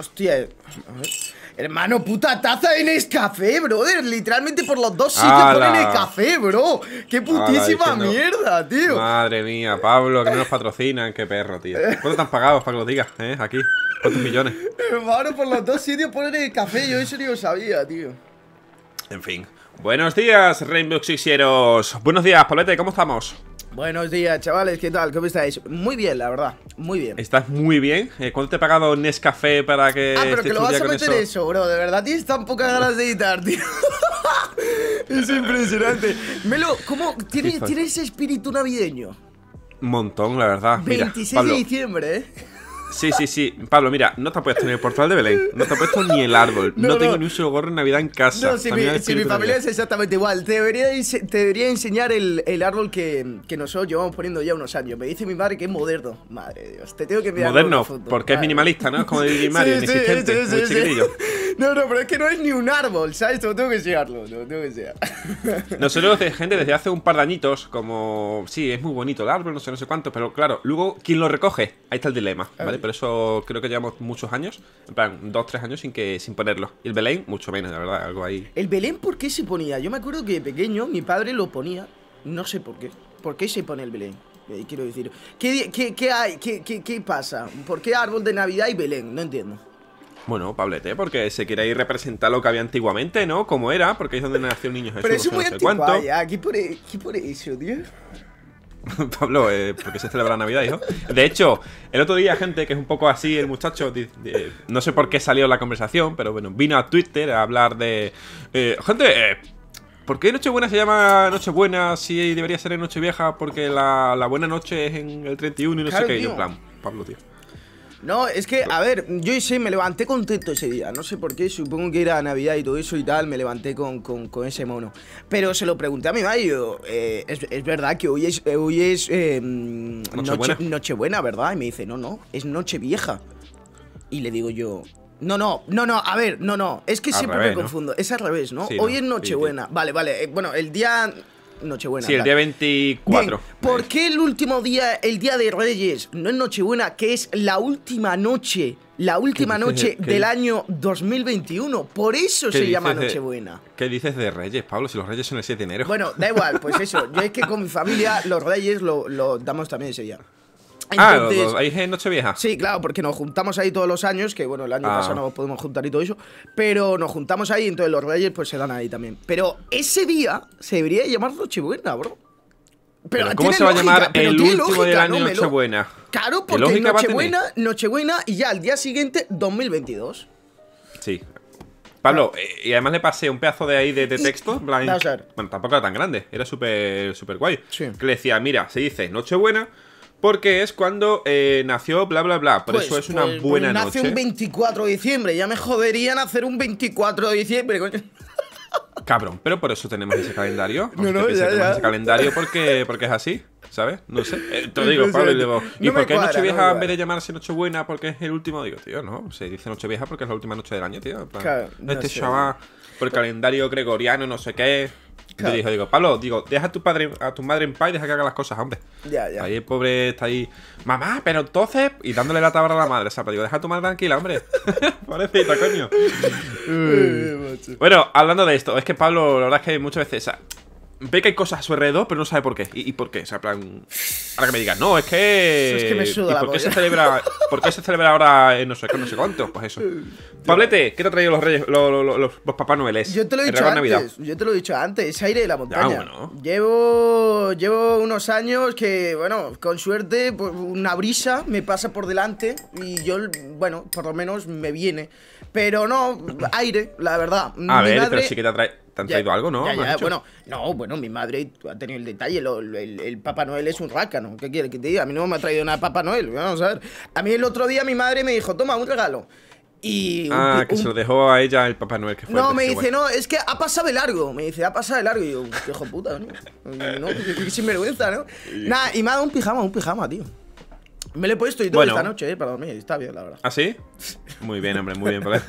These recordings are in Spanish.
Hostia, eh, pues, Hermano, puta taza de café, brother. Literalmente por los dos sitios ponen el café, bro. Qué putísima mierda, tío. Madre mía, Pablo, que no nos patrocinan, qué perro, tío. ¿Cuánto te pagados pagado para que lo digas, eh? Aquí, ¿cuántos millones? Hermano, por los dos sitios ponen café, yo eso ni lo sabía, tío. En fin. Buenos días, Rainbow Sixieros. Buenos días, Polete, ¿cómo estamos? Buenos días, chavales, ¿qué tal? ¿Cómo estáis? Muy bien, la verdad, muy bien. Estás muy bien. Eh, ¿Cuánto te he pagado Nescafé para que. Ah, pero que lo vas a meter eso? bro. De verdad tienes tan pocas ganas de editar, tío. es impresionante. Melo, ¿cómo tienes, ese espíritu navideño? Un montón, la verdad. 26 de diciembre, ¿eh? Sí, sí, sí. Pablo, mira, no te ha puesto ni el portal de Belén, no te ha puesto ni el árbol, no, tengo ni un solo gorro en Navidad en casa. No, si, mi, familia es exactamente igual, te debería, te debería enseñar el, el árbol que, que, nosotros llevamos poniendo ya unos años. Me dice mi madre que es moderno. Madre de Dios, te tengo que mirar. Moderno, porque es minimalista, ¿no? Es como de Mario, sí, inexistente, sí, sí, No, no, pero es que no es ni un árbol, ¿sabes? Lo tengo que enseñarlo, lo tengo que enseñar. Nosotros, eh, gente, desde hace un par de añitos, como... Sí, es muy bonito el árbol, no sé, no sé cuánto, pero claro, luego, ¿quién lo recoge? Ahí está el dilema, ah, ¿vale? pero eso creo que llevamos muchos años, en plan, dos, tres años sin que sin ponerlo. Y el Belén, mucho menos, la verdad, algo ahí. ¿El Belén por qué se ponía? Yo me acuerdo que pequeño mi padre lo ponía, no sé por qué. ¿Por qué se pone el Belén? Eh, quiero decir, ¿qué, hay? ¿Qué, pasa? ¿Por qué árbol de Navidad y Belén? No entiendo. Bueno, Pablete, porque se quiere ir representar lo que había antiguamente, ¿no? Como era, porque es donde nació el niño Pero eso muy antiguo, por, e, ¿qué por eso, tío? Pablo, eh, porque se celebra Navidad, hijo. De hecho, el otro día, gente que es un poco así, el muchacho, no sé por qué salió la conversación, pero bueno, vino a Twitter a hablar de. Eh, gente, eh, ¿por qué Nochebuena se llama Nochebuena si debería ser en Vieja? Porque la, buena noche es en el 31 y no sé qué. Y en plan, Pablo, tío. No, es que, a ver, yo sí me levanté contento ese día. No sé por qué, supongo que era Navidad y todo eso y tal. Me levanté con, ese mono. Pero se lo pregunté a mi madre. Eh, es, verdad que hoy es, hoy es em, Nochebuena, ¿verdad? Y me dice, no, no, es Nochevieja. Y le digo yo, no, no, no, no, a ver, no, no. Es que siempre me confundo. Es al revés, ¿no? Hoy es Nochebuena. Vale, vale. Eh, bueno, el día Nochebuena. Sí, el día 24. ¿Por qué el último día, el día de Reyes, no es Nochebuena, que es la última noche, la última noche del año 2021? Por eso se llama Nochebuena. ¿Qué dices de Reyes, Pablo? Si los Reyes son el 7 de enero. Bueno, da igual, pues eso. Yo es que con mi familia los Reyes lo, damos también ese día ah, hay es Nochevieja. Sí, claro, porque nos juntamos ahí todos los años, que bueno, el año ah. pasado no podemos juntar y todo eso, pero nos juntamos ahí, entonces los reyes pues se dan ahí también. Pero ese día se debería llamar Nochebuena, bro. Pero, ¿Cómo se va a llamar el último del año Nochebuena? Claro, porque Nochebuena, Nochebuena y ya al día siguiente 2022. Sí. Pablo, ah. eh, y además le pasé un pedazo de ahí de, texto. bueno, tampoco era tan grande, era súper súper guay. Que le decía, mira, se dice Nochebuena, porque es cuando eh, nació bla bla bla. Por pues, eso es una pues, buena noche. Nace un 24 de diciembre. Ya me jodería nacer un 24 de diciembre, coño. Cabrón, pero por eso tenemos ese calendario. No, no, ya, Ese calendario porque, porque es así, ¿sabes? No sé. Eh, te digo, Pablo, y ¿Y por qué Vieja en vez de llamarse Nochebuena porque es el último? Digo, tío, no. Se dice noche vieja porque es la última noche del año, tío. no este chaval por calendario gregoriano, no sé qué digo, Pablo, digo, deja a tu padre, a tu madre en paz y deja que haga las cosas, hombre. Ya, ya. Ahí el pobre está ahí, mamá, pero entonces. Y dándole la tabla a la madre, o sea, digo, deja a tu madre tranquila, hombre. Pobrecita, coño. bueno, hablando de esto, es que Pablo, la verdad es que muchas veces ve que hay cosas a su alrededor, pero no sabe por qué. ¿Y, por qué? O sea, plan. Ahora que me digas, no, es que. Es que me suda ¿Y por, qué se celebra, ¿Por qué se celebra ahora en no sé no sé cuánto? Pues eso. Pablete, ¿qué te ha traído los reyes, los, Papá Noeles? Yo te lo he dicho antes. Yo te lo he dicho antes, es aire de la montaña. bueno. Llevo. Llevo unos años que, bueno, con suerte, pues, una brisa me pasa por delante y yo, bueno, por lo menos me viene. Pero no, aire, la verdad. A ver, pero sí que te traído... ¿Te han traído algo, no? Ya, ya, bueno, no, bueno, mi madre ha tenido el detalle. el, Papa Papá Noel es un rácano. ¿Qué quiere que te diga? A mí no me ha traído nada Papá Noel. Vamos a ver. A mí el otro día mi madre me dijo, toma, un regalo. Y ah, que se lo dejó a ella el Papá Noel No, me dice, no, es que ha pasado de largo. Me dice, ha pasado de largo. Y yo, qué hijo puta, ¿no? no sin ¿no? Nada, y me ha dado un pijama, un pijama, tío. Me lo he puesto y todo esta noche, eh, para dormir. Está bien, la verdad. ¿Ah, sí? Muy bien, hombre, muy bien. Para...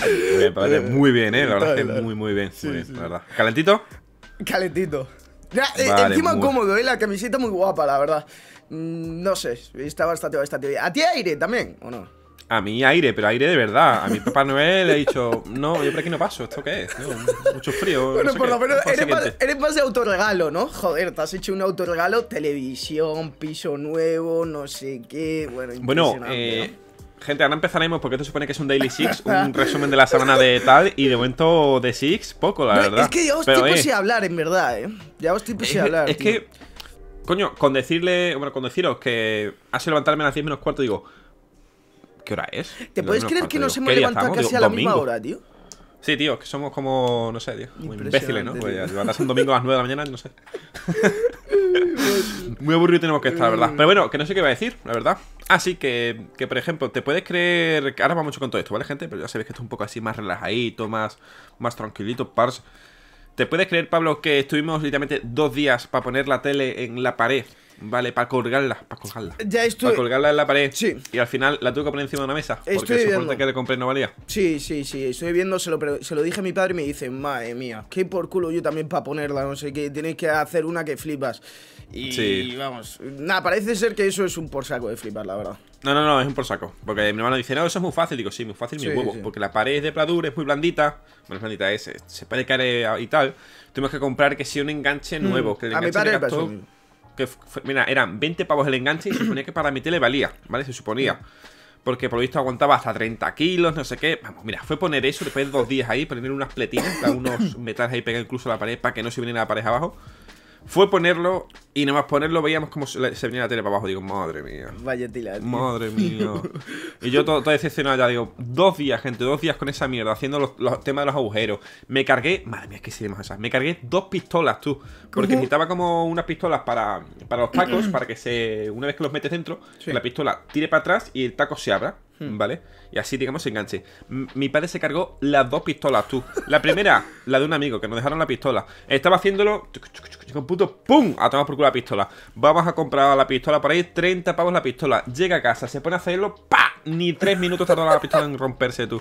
muy bien, Muy bien, eh. La verdad muy, muy bien. la verdad. ¿Calentito? Calentito. Eh, encima cómodo, eh. La camiseta muy guapa, la verdad. Mm, no sé, está bastante, bastante bien. ¿A ti aire también o no? a mí aire, pero aire de verdad. A mi Papá Noel le he dicho, no, yo por aquí no paso, ¿esto qué es? mucho frío. Bueno, por lo menos eres más, de autorregalo, ¿no? Joder, te has hecho un autorregalo, televisión, piso nuevo, no sé qué. Bueno, eh, gente, ahora empezaremos porque esto se supone que es un Daily Six, un resumen de la semana de tal, y de momento de Six, poco, la verdad. Es que ya os pero, eh, hablar, en verdad, ¿eh? Ya os tipo hablar. Es que, coño, con decirle, bueno, con deciros que hace levantarme a las 10 menos cuarto, digo. ¿Qué hora es? ¿Te puedes creer que nos hemos levantado casi a la misma hora, tío? Sí, tío, que somos como, no sé, tío, muy imbéciles, ¿no? Pues un domingo a las 9 de la mañana, no sé. muy aburrido tenemos que estar, la verdad. Mm. Pero bueno, que no sé qué va a decir, la verdad. Así que, que, por ejemplo, te puedes creer. Ahora va mucho con todo esto, ¿vale, gente? Pero ya sabéis que esto es un poco así más relajadito, más, más tranquilito, pars. ¿Te puedes creer, Pablo, que estuvimos literalmente dos días para poner la tele en la pared Vale, para colgarla, para colgarla. Ya estoy... Para colgarla en la pared. Sí. Y al final la tuve que poner encima de una mesa. porque el soporte que le compré no valía. Sí, sí, sí. Estoy viendo, se lo, se lo dije a mi padre y me dice, madre mía, qué por culo yo también para ponerla, no sé qué. Tienes que hacer una que flipas. Y vamos. Nada, parece ser que eso es un por saco de flipar, la verdad. No, no, no, es un por saco. Porque mi hermano dice, no, eso es muy fácil. Digo, sí, muy fácil, mi huevo. Porque la pared de pladur es muy blandita. Bueno, es blandita, es, se puede caer y tal. Tuvimos que comprar que si un enganche mm. nuevo. a mi padre que mira, eran 20 pavos el enganche y se suponía que para mi tele valía, ¿vale? Se suponía. Porque por lo visto aguantaba hasta 30 kilos, no sé qué. Vamos, mira, fue poner eso después de dos días ahí, poner unas pletinas, unos metales ahí pegados incluso a la pared para que no se viniera la pared abajo. Fue ponerlo y nada más ponerlo veíamos como se venía la tele para abajo. Digo, madre mía. Vaya Madre mía. y yo todo, decepcionado ya. Digo, dos días, gente, dos días con esa mierda, haciendo los, temas de los agujeros. Me cargué, madre mía, es que más esas. Me cargué dos pistolas, tú. Porque necesitaba como unas pistolas para, para los tacos, para que se, una vez que los metes dentro, la pistola tire para atrás y el taco se abra. Mm. ¿vale? Y así, digamos, se enganche. mi padre se cargó las dos pistolas, tú. La primera, la de un amigo, que nos dejaron la pistola. Estaba haciéndolo. ¡Pum! A tomar por culo la pistola. Vamos a comprar la pistola por ahí, 30 pavos la pistola. Llega a casa, se pone a hacerlo, ¡pa! Ni tres minutos tardó la pistola en romperse, tú.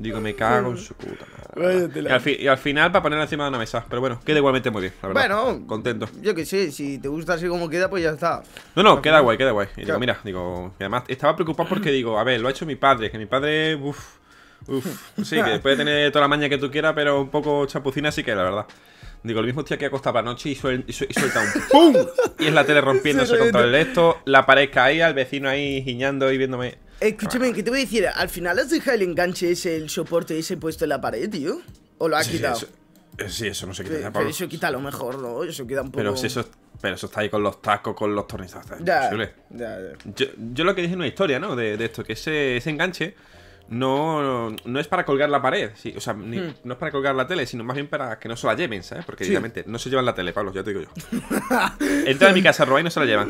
Digo, me cago en su puta madre. Y al, final para ponerla encima de una mesa. Pero bueno, queda igualmente muy bien, la verdad. Bueno, contento. Yo que sé, si te gusta así como queda, pues ya está. No, no, queda guay, queda guay. Y digo, mira, digo, además estaba preocupado porque digo, a ver, lo ha hecho mi padre, que mi padre, uff, uff, sí, que puede tener toda la maña que tú quieras, pero un poco chapucina sí que, la verdad. Digo, el mismo tío que acostaba la noche y, suelta un ¡pum! Y es la tele rompiéndose contra el esto, la pared ahí el vecino ahí giñando y viéndome. Escúchame, ¿qué te voy a decir? Al final has dejado el enganche ese, el soporte ese puesto en la pared, tío. ¿O lo has quitado? Eh, sí eso, no se quita. Pero, pero eso quita lo mejor, ¿no? Eso queda un poco... Pero, eso, pero eso está ahí con los tacos, con los tornizazos. Ya, ya, ya. Yo, lo que dije en una historia, ¿no? De, esto, que ese, enganche no, no es para colgar la pared, sí, o sea, hmm. no es para colgar la tele, sino más bien para que no se la lleven, ¿sabes? Porque no se llevan la tele, Pablo, ya te digo yo. Entra en mi casa, roba y no se la llevan.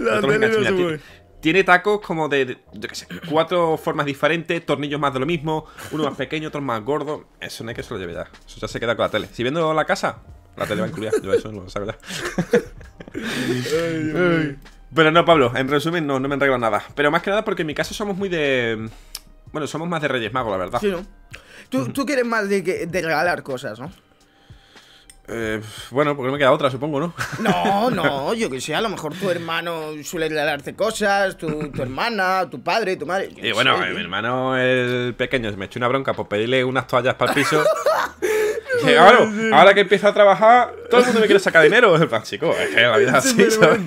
Tiene tacos como de, yo qué sé, cuatro formas diferentes, tornillos más de lo mismo, uno más pequeño, otro más gordo. Eso no es que se lo lleve ya. Eso ya se queda con la tele. Si viendo la casa, la tele va incluida. Yo eso no lo sabía. Pero no, Pablo, en resumen, no, no me enreglo nada. Pero más que nada porque en mi casa somos muy de. Bueno, somos más de Reyes Magos, la verdad. Sí, ¿no? Tú, quieres más de regalar cosas, ¿no? Eh, bueno, porque no me queda otra, supongo, ¿no? No, no, yo que sé, a lo mejor tu hermano suele darte cosas, tu, hermana, tu padre, tu madre. Y bueno, eh, mi hermano, el pequeño, se me echó una bronca por pedirle unas toallas para el piso. Claro, ahora que empiezo a trabajar, todo el mundo me quiere sacar dinero. Es plan, chico, es que la vida es así. ¿sabes?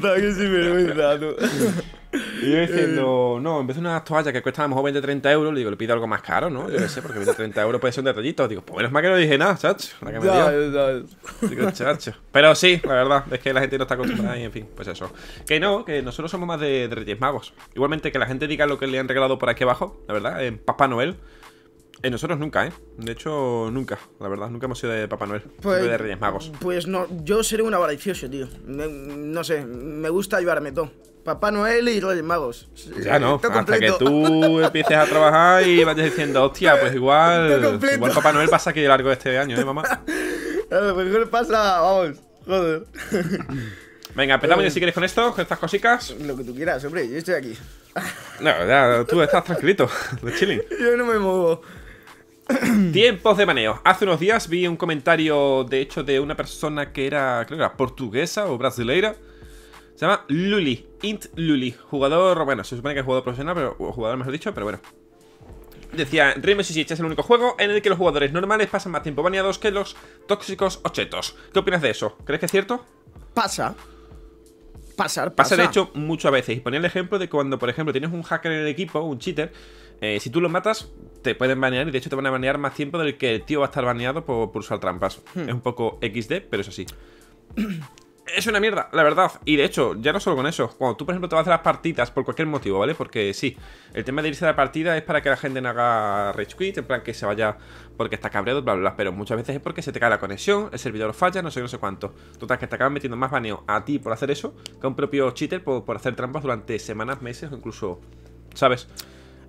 Y yo diciendo, no, en vez de unas toallas que cuestan a lo mejor 20-30 euros, le digo, le pido algo más caro, ¿no? Yo no sé, porque 20-30 euros puede ser un detallito. Digo, pues menos mal que no dije nada, chacho. La que me dio. Digo, chacho. Pero sí, la verdad, es que la gente no está acostumbrada y en fin, pues eso. Que no, que nosotros somos más de, de Reyes Magos. Igualmente que la gente diga lo que le han regalado por aquí abajo, la verdad, en Papá Noel. Eh, nosotros nunca, ¿eh? De hecho, nunca, la verdad, nunca hemos sido de Papá Noel, pues, de Reyes Magos. Pues no, yo seré un avaricioso, tío. no sé, me gusta llevarme todo. Papá Noel y Reyes Magos. Ya no, hasta que tú empieces a trabajar y vayas diciendo, hostia, pues igual, igual Papá Noel pasa aquí largo de este año, ¿eh, mamá? pues igual pasa, vamos, joder. Venga, empezamos eh, si quieres con esto, con estas cositas. Lo que tú quieras, hombre, yo estoy aquí. No, ya, tú estás tranquilito, de chilling. Yo no me muevo. Tiempos de manejo. Hace unos días vi un comentario, de hecho, de una persona que era, creo que era portuguesa o brasileira. Se llama Luli, Int Luli, jugador, bueno, se supone que es jugador profesional, o jugador mejor dicho, pero bueno. Decía, Rainbow Six este es el único juego en el que los jugadores normales pasan más tiempo baneados que los tóxicos ochetos. ¿Qué opinas de eso? ¿Crees que es cierto? Pasa. Pasar, pasa. Pasa de hecho muchas veces. Y ponía el ejemplo de cuando, por ejemplo, tienes un hacker en el equipo, un cheater, eh, si tú lo matas, te pueden banear y de hecho te van a banear más tiempo del que el tío va a estar baneado por, usar trampas. Hmm. Es un poco XD, pero es así. es una mierda, la verdad. Y de hecho, ya no solo con eso. Cuando tú, por ejemplo, te vas a hacer las partidas por cualquier motivo, ¿vale? Porque sí, el tema de irse a la partida es para que la gente no haga rage quit, en plan que se vaya porque está cabreado, bla, bla, bla. Pero muchas veces es porque se te cae la conexión, el servidor falla, no sé no sé cuánto. Total, que te acaban metiendo más baneo a ti por hacer eso que a un propio cheater por, por hacer trampas durante semanas, meses o incluso, ¿sabes?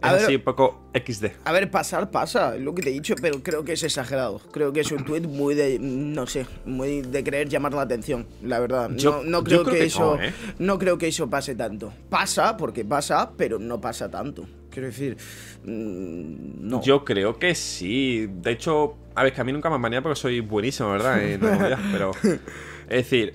a ver, así un poco XD. A ver, pasar pasa, es lo que te he dicho, pero creo que es exagerado. Creo que es un tweet muy de, no sé, muy de querer llamar la atención, la verdad. Yo, no, creo, que, eso, ¿eh? no, creo que eso pase tanto. Pasa porque pasa, pero no pasa tanto. Quiero decir, mm, no. Yo creo que sí. De hecho, a ver, que a mí nunca me han porque soy buenísimo, ¿verdad? No ya, pero Es decir,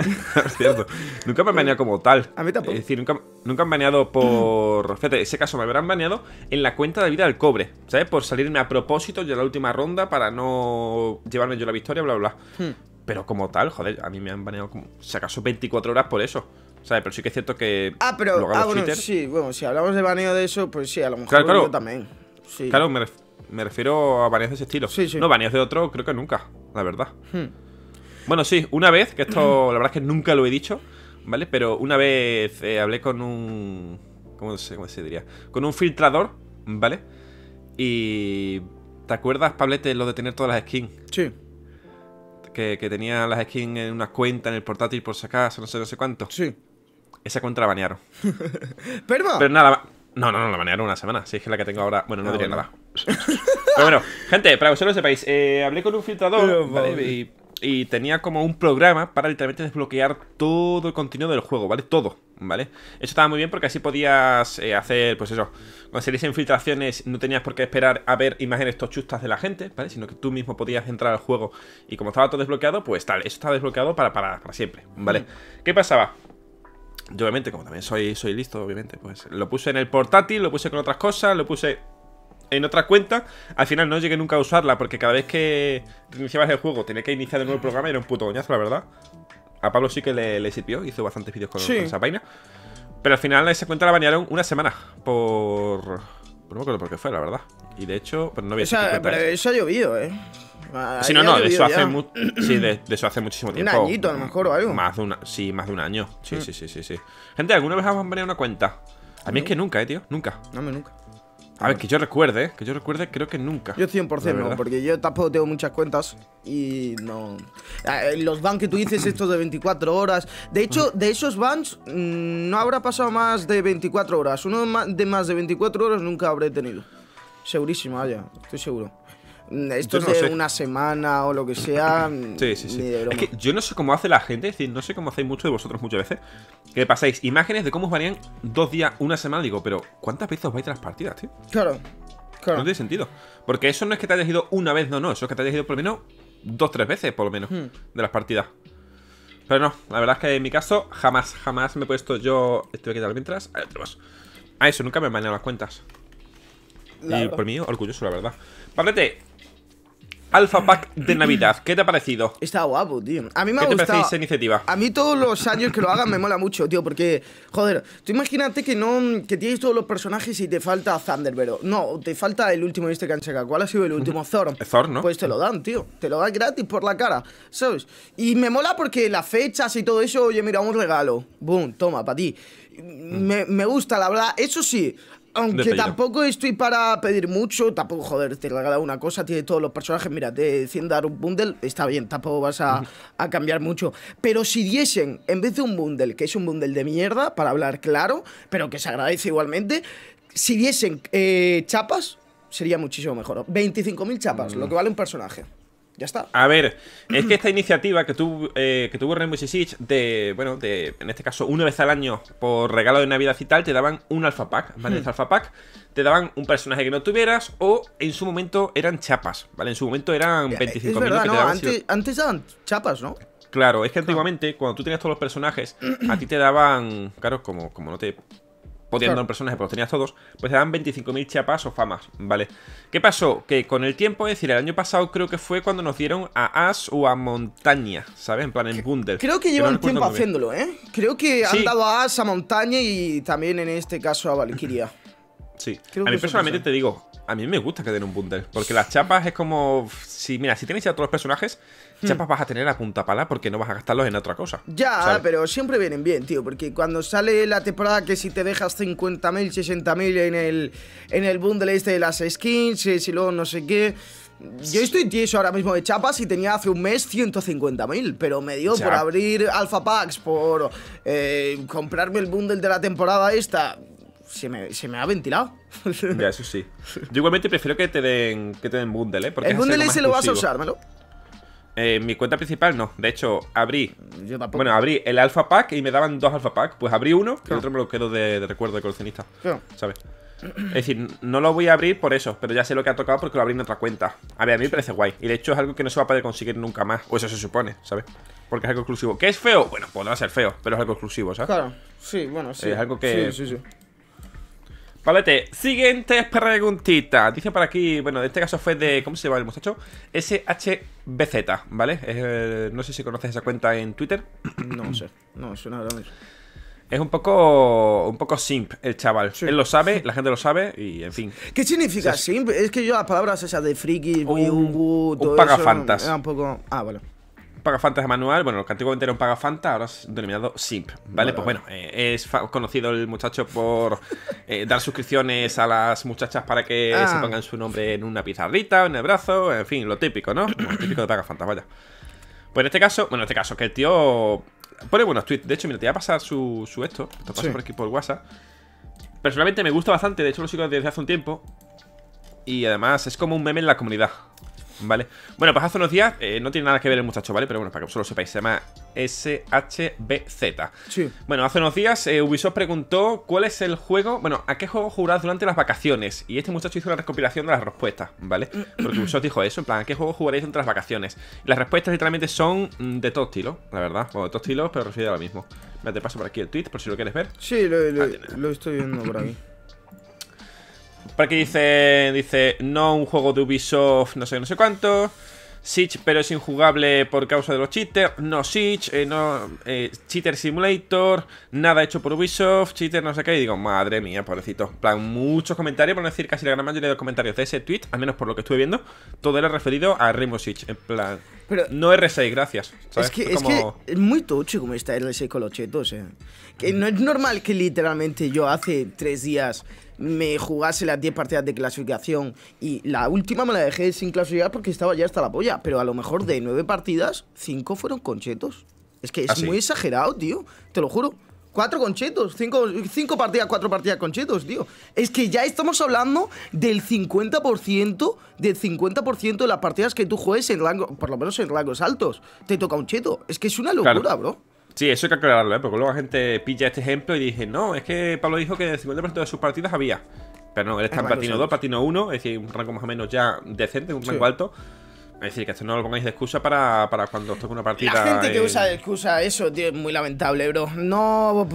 es cierto, nunca me han baneado como tal. A mí tampoco. Es decir, nunca, nunca me han baneado por. Fíjate, ese caso me habrán baneado en la cuenta de vida del cobre, ¿sabes? Por salirme a propósito de la última ronda para no llevarme yo la victoria, bla, bla. Hmm. Pero como tal, joder, a mí me han baneado como. Si acaso 24 horas por eso. ¿Sabes? Pero sí que es cierto que. Ah, pero. Ah, bueno, sí, bueno, si hablamos de baneo de eso, pues sí, a lo mejor claro, yo también. Claro, me, refiero a baneos de ese estilo. Sí, sí. No, baneos de otro, creo que nunca, la verdad. Hmm. Bueno, sí, una vez, que esto la verdad es que nunca lo he dicho, ¿vale? Pero una vez eh, hablé con un... ¿cómo se, diría? Con un filtrador, ¿vale? Y... ¿Te acuerdas, Pablete, lo de tener todas las skins? Sí. Que, tenía las skins en una cuenta en el portátil por si acaso, no sé, no sé cuánto. Sí. Esa cuenta la banearon. ¿Perdón? Pero nada, no, no, no, la banearon una semana. Si es que la que tengo ahora, bueno, no, ah, diría nada. Pero bueno, gente, para que ustedes lo sepáis, eh, hablé con un filtrador vale, y y tenía como un programa para literalmente desbloquear todo el contenido del juego, ¿vale? Todo, ¿vale? Eso estaba muy bien porque así podías eh, hacer, pues eso, cuando se infiltraciones no tenías por qué esperar a ver imágenes tochustas de la gente, ¿vale? Sino que tú mismo podías entrar al juego y como estaba todo desbloqueado, pues tal, eso estaba desbloqueado para, para, siempre, ¿vale? ¿Qué pasaba? Yo obviamente, como también soy, soy listo, obviamente, pues lo puse en el portátil, lo puse con otras cosas, lo puse en otra cuenta. Al final no llegué nunca a usarla porque cada vez que iniciabas el juego tenía que iniciar de nuevo el programa y era un puto coñazo, la verdad. A Pablo sí que le, le sirvió, hizo bastantes vídeos con, esa vaina. Pero al final esa cuenta la banearon una semana por... No me acuerdo por qué fue, la verdad. Y de hecho, pero pues no había pero eso ha llovido, ¿eh? sí, no, no, de eso, hace muchísimo tiempo. Un añito, a lo mejor, o algo. Más una, sí, más de un año. Sí, mm. sí, sí, sí, sí. Gente, ¿alguna vez has bañado una cuenta? A mí es que nunca, eh, tío. Nunca. No, me nunca. A ver, que yo recuerde, que yo recuerde, creo que nunca. Yo 100% no, porque yo tampoco tengo muchas cuentas y no. Ah, eh, los bans que tú dices, estos de 24 horas. De hecho, de esos bans mm, no habrá pasado más de 24 horas. Uno de más de 24 horas nunca habré tenido. Segurísimo, vaya, estoy seguro. Mm, esto es de una semana o lo que sea. Mm, sí, sí, sí. Es que yo no sé cómo hace la gente, es decir, no sé cómo hacéis muchos de vosotros muchas veces, que pasáis imágenes de cómo os varían dos días, una semana. Digo, pero ¿cuántas veces os vais de las partidas, tío? Claro, claro. No tiene sentido. Porque eso no es que te hayas ido una vez, no, no. Eso es que te hayas ido por lo menos dos, tres veces, por lo menos, hmm. de las partidas. Pero no, la verdad es que en mi caso, jamás, jamás me he puesto yo. Estoy aquí mientras. A, a eso, nunca me han las cuentas. Y por mí, orgulloso, la verdad. párate Alpha Pack de Navidad. ¿Qué te ha parecido? Está guapo, tío. A mí ¿Qué gustado. iniciativa? A mí todos los años que lo hagan me mola mucho, tío, porque, joder, tú imagínate que no que tienes todos los personajes y te falta Thunderbird. No, te falta el último este que han ¿Cuál ha sido el último? Thor. Thor, ¿no? Pues te lo dan, tío. Te lo dan gratis por la cara, ¿sabes? Y me mola porque las fechas y todo eso, oye, mira, un regalo. Boom, toma, para ti. Mm. Me, me, gusta, la verdad. Eso sí, aunque tampoco estoy para pedir mucho, tampoco, joder, te dado una cosa, tiene todos los personajes, mira, te decían dar un bundle, está bien, tampoco vas a, cambiar mucho. Pero si diesen, en vez de un bundle, que es un bundle de mierda, para hablar claro, pero que se agradece igualmente, si diesen eh, chapas, sería muchísimo mejor. 25.000 chapas, lo mm. que vale un personaje. Ya está. A ver, es que esta iniciativa que, tuvo eh, que tuvo Rainbow Six de, bueno, de, en este caso, una vez al año por regalo de Navidad y tal, te daban un alfa pack, ¿vale? Hmm. Este alfa pack, te daban un personaje que no tuvieras o en su momento eran chapas, ¿vale? En su momento eran 25 eh, que No, antes, antes eran chapas, ¿no? Claro, es que antiguamente, cuando tú tenías todos los personajes, a ti te daban, claro, como, como no te podían dar un personaje, pero pues los tenías todos, pues te dan 25.000 chapas o famas, ¿vale? ¿Qué pasó? Que con el tiempo, es decir, el año pasado creo que fue cuando nos dieron a Ash o a Montaña, ¿sabes? En plan, en Bundle. Creo que llevan tiempo haciéndolo, ¿eh? Creo que han dado a Ash, a Montaña y también en este caso a Valkyria. Sí. a mí personalmente te digo, a mí me gusta que den un bundle. Porque las chapas es como. Si, mira, si tenéis ya todos los personajes, chapas hmm. vas a tener a punta pala porque no vas a gastarlos en otra cosa. Ya, pero siempre vienen bien, tío, porque cuando sale la temporada que si te dejas 50.000, 60.000 en el, en el bundle este de las skins, Y eh, luego no sé qué... Yo estoy tieso ahora mismo de chapas y tenía hace un mes 150.000, pero me dio por abrir Alpha Packs, por eh, comprarme el bundle de la temporada esta. Se me, se ha ventilado. ya, eso sí. Yo igualmente prefiero que te den, que te den bundle, ¿eh? el bundle ese lo vas a usar, eh, mi cuenta principal no. De hecho, abrí. Yo tampoco. Bueno, abrí el Alpha Pack y me daban dos Alpha Pack. Pues abrí uno y el otro me lo quedo de, recuerdo de coleccionista. ¿Sabes? Es decir, no lo voy a abrir por eso, pero ya sé lo que ha tocado porque lo abrí en otra cuenta. A ver, a mí me parece guay. Y de hecho es algo que no se va a poder conseguir nunca más. O eso se supone, ¿sabes? Porque es algo exclusivo. ¿Qué es feo? Bueno, podrá ser feo, pero es algo exclusivo, ¿sabes? Claro, sí, bueno, sí. Es algo que. Sí, sí, sí te siguiente preguntita. Dice por aquí, bueno, en este caso fue de. ¿Cómo se llama el muchacho? SHBZ, ¿vale? Eh, no sé si conoces esa cuenta en Twitter. No sé, no suena nada mismo. Es un poco un poco simp el chaval. Él lo sabe, la gente lo sabe y en fin. ¿Qué significa simp? Es que yo las palabras esas de friki, un, un, pagafantas. un poco. Ah, vale. Pagafantas de manual, bueno, lo que antiguamente era un Pagafanta, ahora es denominado Simp, ¿vale? pues bueno, eh, es conocido el muchacho por eh, dar suscripciones a las muchachas para que ah. se pongan su nombre en una pizarrita, en el brazo, en fin, lo típico, ¿no? Lo típico de Pagafantas, vaya. Pues en este caso, bueno, en este caso, que el tío pone buenos tweets. De hecho, mira, te voy a pasar su, esto, te paso por aquí por WhatsApp. Personalmente me gusta bastante, de hecho lo sigo desde hace un tiempo. Y además es como un meme en la comunidad. ¿vale? Bueno, pues hace unos días, eh, no tiene nada que ver el muchacho, ¿vale? Pero bueno, para que vosotros lo sepáis, se llama SHBZ. Sí. Bueno, hace unos días eh, Ubisoft preguntó cuál es el juego, bueno, a qué juego jugarás durante las vacaciones. Y este muchacho hizo una recopilación de las respuestas, ¿vale? Porque Ubisoft dijo eso, en plan, ¿a qué juego jugaréis durante las vacaciones? las respuestas literalmente son mm, de todo estilo, la verdad. O de todo estilo, pero refiere a lo mismo. Mira, te paso por aquí el tweet, por si lo quieres ver. Sí, lo, lo estoy viendo por aquí. Por aquí dice, dice, no un juego de Ubisoft, no sé, no sé cuánto. Siege, pero es injugable por causa de los cheaters. No Siege, eh, no eh, Cheater Simulator, nada hecho por Ubisoft, cheater no sé qué. Y digo, madre mía, pobrecito. plan, muchos comentarios, por no decir casi la gran mayoría de los comentarios de ese tweet, al menos por lo que estuve viendo, todo era referido a Rainbow Siege. En plan, pero, no R6, gracias. Es, que, es, que es muy tocho como está R6 con los chetos, eh. Que no es normal que literalmente yo hace tres días me jugase las 10 partidas de clasificación y la última me la dejé sin clasificar porque estaba ya hasta la polla. Pero a lo mejor de nueve partidas, cinco fueron con chetos. Es que es ah, muy exagerado, tío. Te lo juro. Cuatro conchetos, cinco, cinco partidas, cuatro partidas conchetos, tío. Es que ya estamos hablando del 50%, del 50% de las partidas que tú juegues en rango, por lo menos en rangos altos. Te toca un cheto. Es que es una locura, bro. Sí, eso hay que aclararlo, ¿eh? porque luego la gente pilla este ejemplo y dice, no, es que Pablo dijo que el 50% de sus partidas había. Pero no, él está en platino 2, platino 1, es decir, un rango más o menos ya decente, un rango alto. Es decir, que esto no lo pongáis de excusa para, para cuando os toque una partida. La gente que usa de excusa eso, tío, es muy lamentable, bro. No,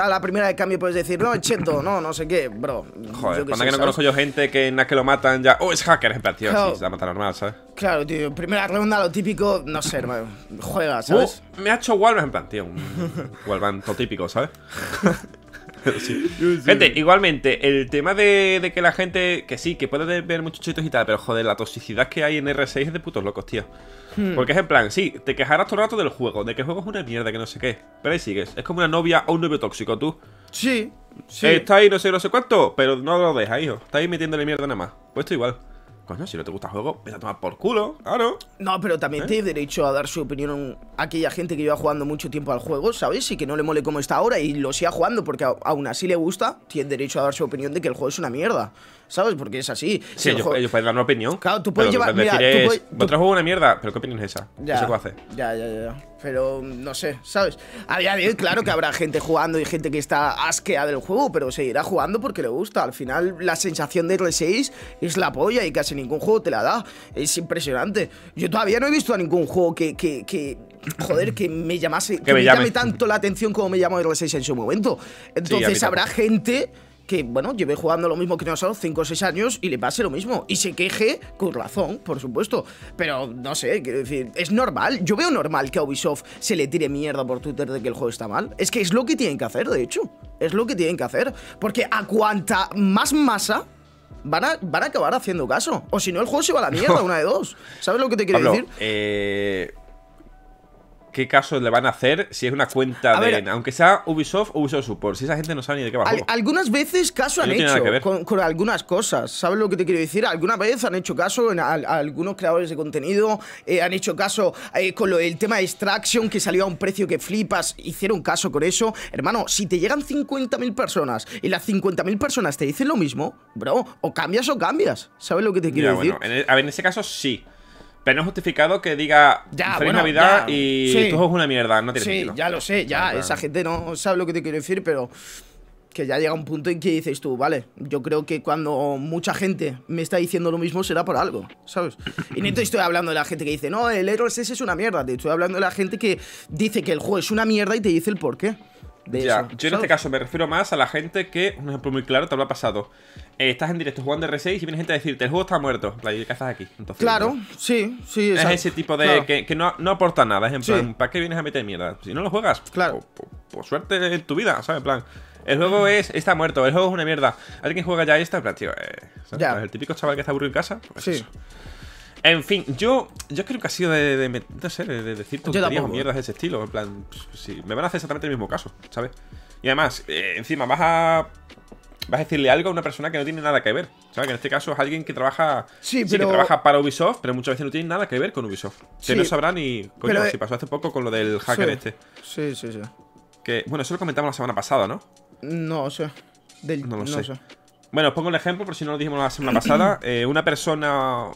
a la primera de cambio puedes decir, no, cheto, no, no sé qué, bro. Joder, cuando que no conozco yo gente que en la que lo matan ya. Oh, es hacker, en plan, tío, claro. sí, se la mata normal, ¿sabes? Claro, tío, primera ronda, lo típico, no sé, hermano. Juega, uh, ¿sabes? me ha hecho Walmart en plan, tío. Un Walmart típico, ¿sabes? Gente, igualmente, el tema de, que la gente, que sí, que puede ver muchos y tal, pero joder, la toxicidad que hay en R6 es de putos locos, tío. Hmm. Porque es en plan, sí, te quejarás todo el rato del juego, de que el juego es una mierda, que no sé qué. Pero ahí sigues, es como una novia o un novio tóxico, tú. Sí, sí. Está ahí no sé, no sé cuánto, pero no lo deja, hijo. Está ahí metiéndole mierda nada más. Pues esto igual. Coño, si no te gusta el juego, vete a tomar por culo, claro. No, pero también ¿Eh? tiene derecho a dar su opinión aquella gente que lleva jugando mucho tiempo al juego, ¿sabes? Y que no le mole como está ahora y lo siga jugando porque aún así le gusta, tiene derecho a dar su opinión de que el juego es una mierda, ¿sabes? Porque es así. Sí, ellos, pueden dar una opinión. Claro, tú puedes llevar. Mira, tú puedes, juego una mierda, pero ¿qué opinión es esa? Ya, Ya, ya, ya pero no sé, ¿sabes? A día claro que habrá gente jugando y gente que está asqueada del juego, pero seguirá jugando porque le gusta. Al final, la sensación de R6 es la polla y casi ningún juego te la da. Es impresionante. Yo todavía no he visto a ningún juego que, que, joder, que me llamase, que, llame. tanto la atención como me llamó R6 en su momento. Entonces habrá gente que, bueno, lleve jugando lo mismo que nosotros 5 o 6 años y le pase lo mismo. Y se queje con razón, por supuesto. Pero no sé, quiero decir, es normal. Yo veo normal que a Ubisoft se le tire mierda por Twitter de que el juego está mal. Es que es lo que tienen que hacer, de hecho. Es lo que tienen que hacer. Porque a cuanta más masa, Van a, van a, acabar haciendo caso. O si no, el juego se va a la mierda, una de dos. ¿Sabes lo que te quiero decir? Eh, qué casos le van a hacer si es una cuenta de... aunque sea Ubisoft o Ubisoft Support, si esa gente no sabe ni de qué va. Al, algunas veces caso han hecho con, algunas cosas, ¿sabes lo que te quiero decir? Alguna vez han hecho caso en, a, algunos creadores de contenido, eh, han hecho caso eh, con el tema de Extraction, que salió a un precio que flipas, hicieron caso con eso. Hermano, si te llegan 50.000 personas y las 50.000 personas te dicen lo mismo, bro, o cambias o cambias, ¿sabes lo que te quiero decir? E, a ver, en ese caso sí. Pero no es justificado que diga ya, Feliz Navidad y sí. tu es una mierda, no tiene Sí, ya lo sé, ya. Esa gente no sabe lo que te quiero decir, pero que ya llega un punto en que dices tú, vale, yo creo que cuando mucha gente me está diciendo lo mismo será por algo, ¿sabes? Y no te estoy hablando de la gente que dice, no, el Heroes ese es una mierda, te estoy hablando de la gente que dice que el juego es una mierda y te dice el por qué. Yo en este caso me refiero más a la gente que, un ejemplo muy claro, te ha pasado. Eh, estás en directo jugando R6 y viene gente a decirte, el juego está muerto, la ¿qué haces aquí? claro, sí, sí. Es ese tipo de... Que, no, aporta nada, es ¿para qué vienes a meter mierda? Si no lo juegas, claro. por, pues, pues, pues suerte en tu vida, ¿sabes? En plan... El juego es, está muerto, el juego es una mierda. Alguien juega ya esta, pero tío, eh, el típico chaval que está aburrido en casa. sí. En fin, yo, yo creo que ha sido de, no sé, de, decir tonterías o mierdas de ese estilo. En plan, sí, me van a hacer exactamente el mismo caso, ¿sabes? Y además, eh, encima vas a vas a decirle algo a una persona que no tiene nada que ver. ¿Sabes? Que en este caso es alguien que trabaja. Sí, que trabaja para Ubisoft, pero muchas veces no tiene nada que ver con Ubisoft. que no sabrá ni. Coño, si eh, pasó hace poco con lo del hacker este. Sí, sí, sí. Que. Bueno, eso lo comentamos la semana pasada, ¿no? No, o sea. No lo sé. Bueno, os pongo el ejemplo, por si no lo dijimos la semana pasada. Eh, una persona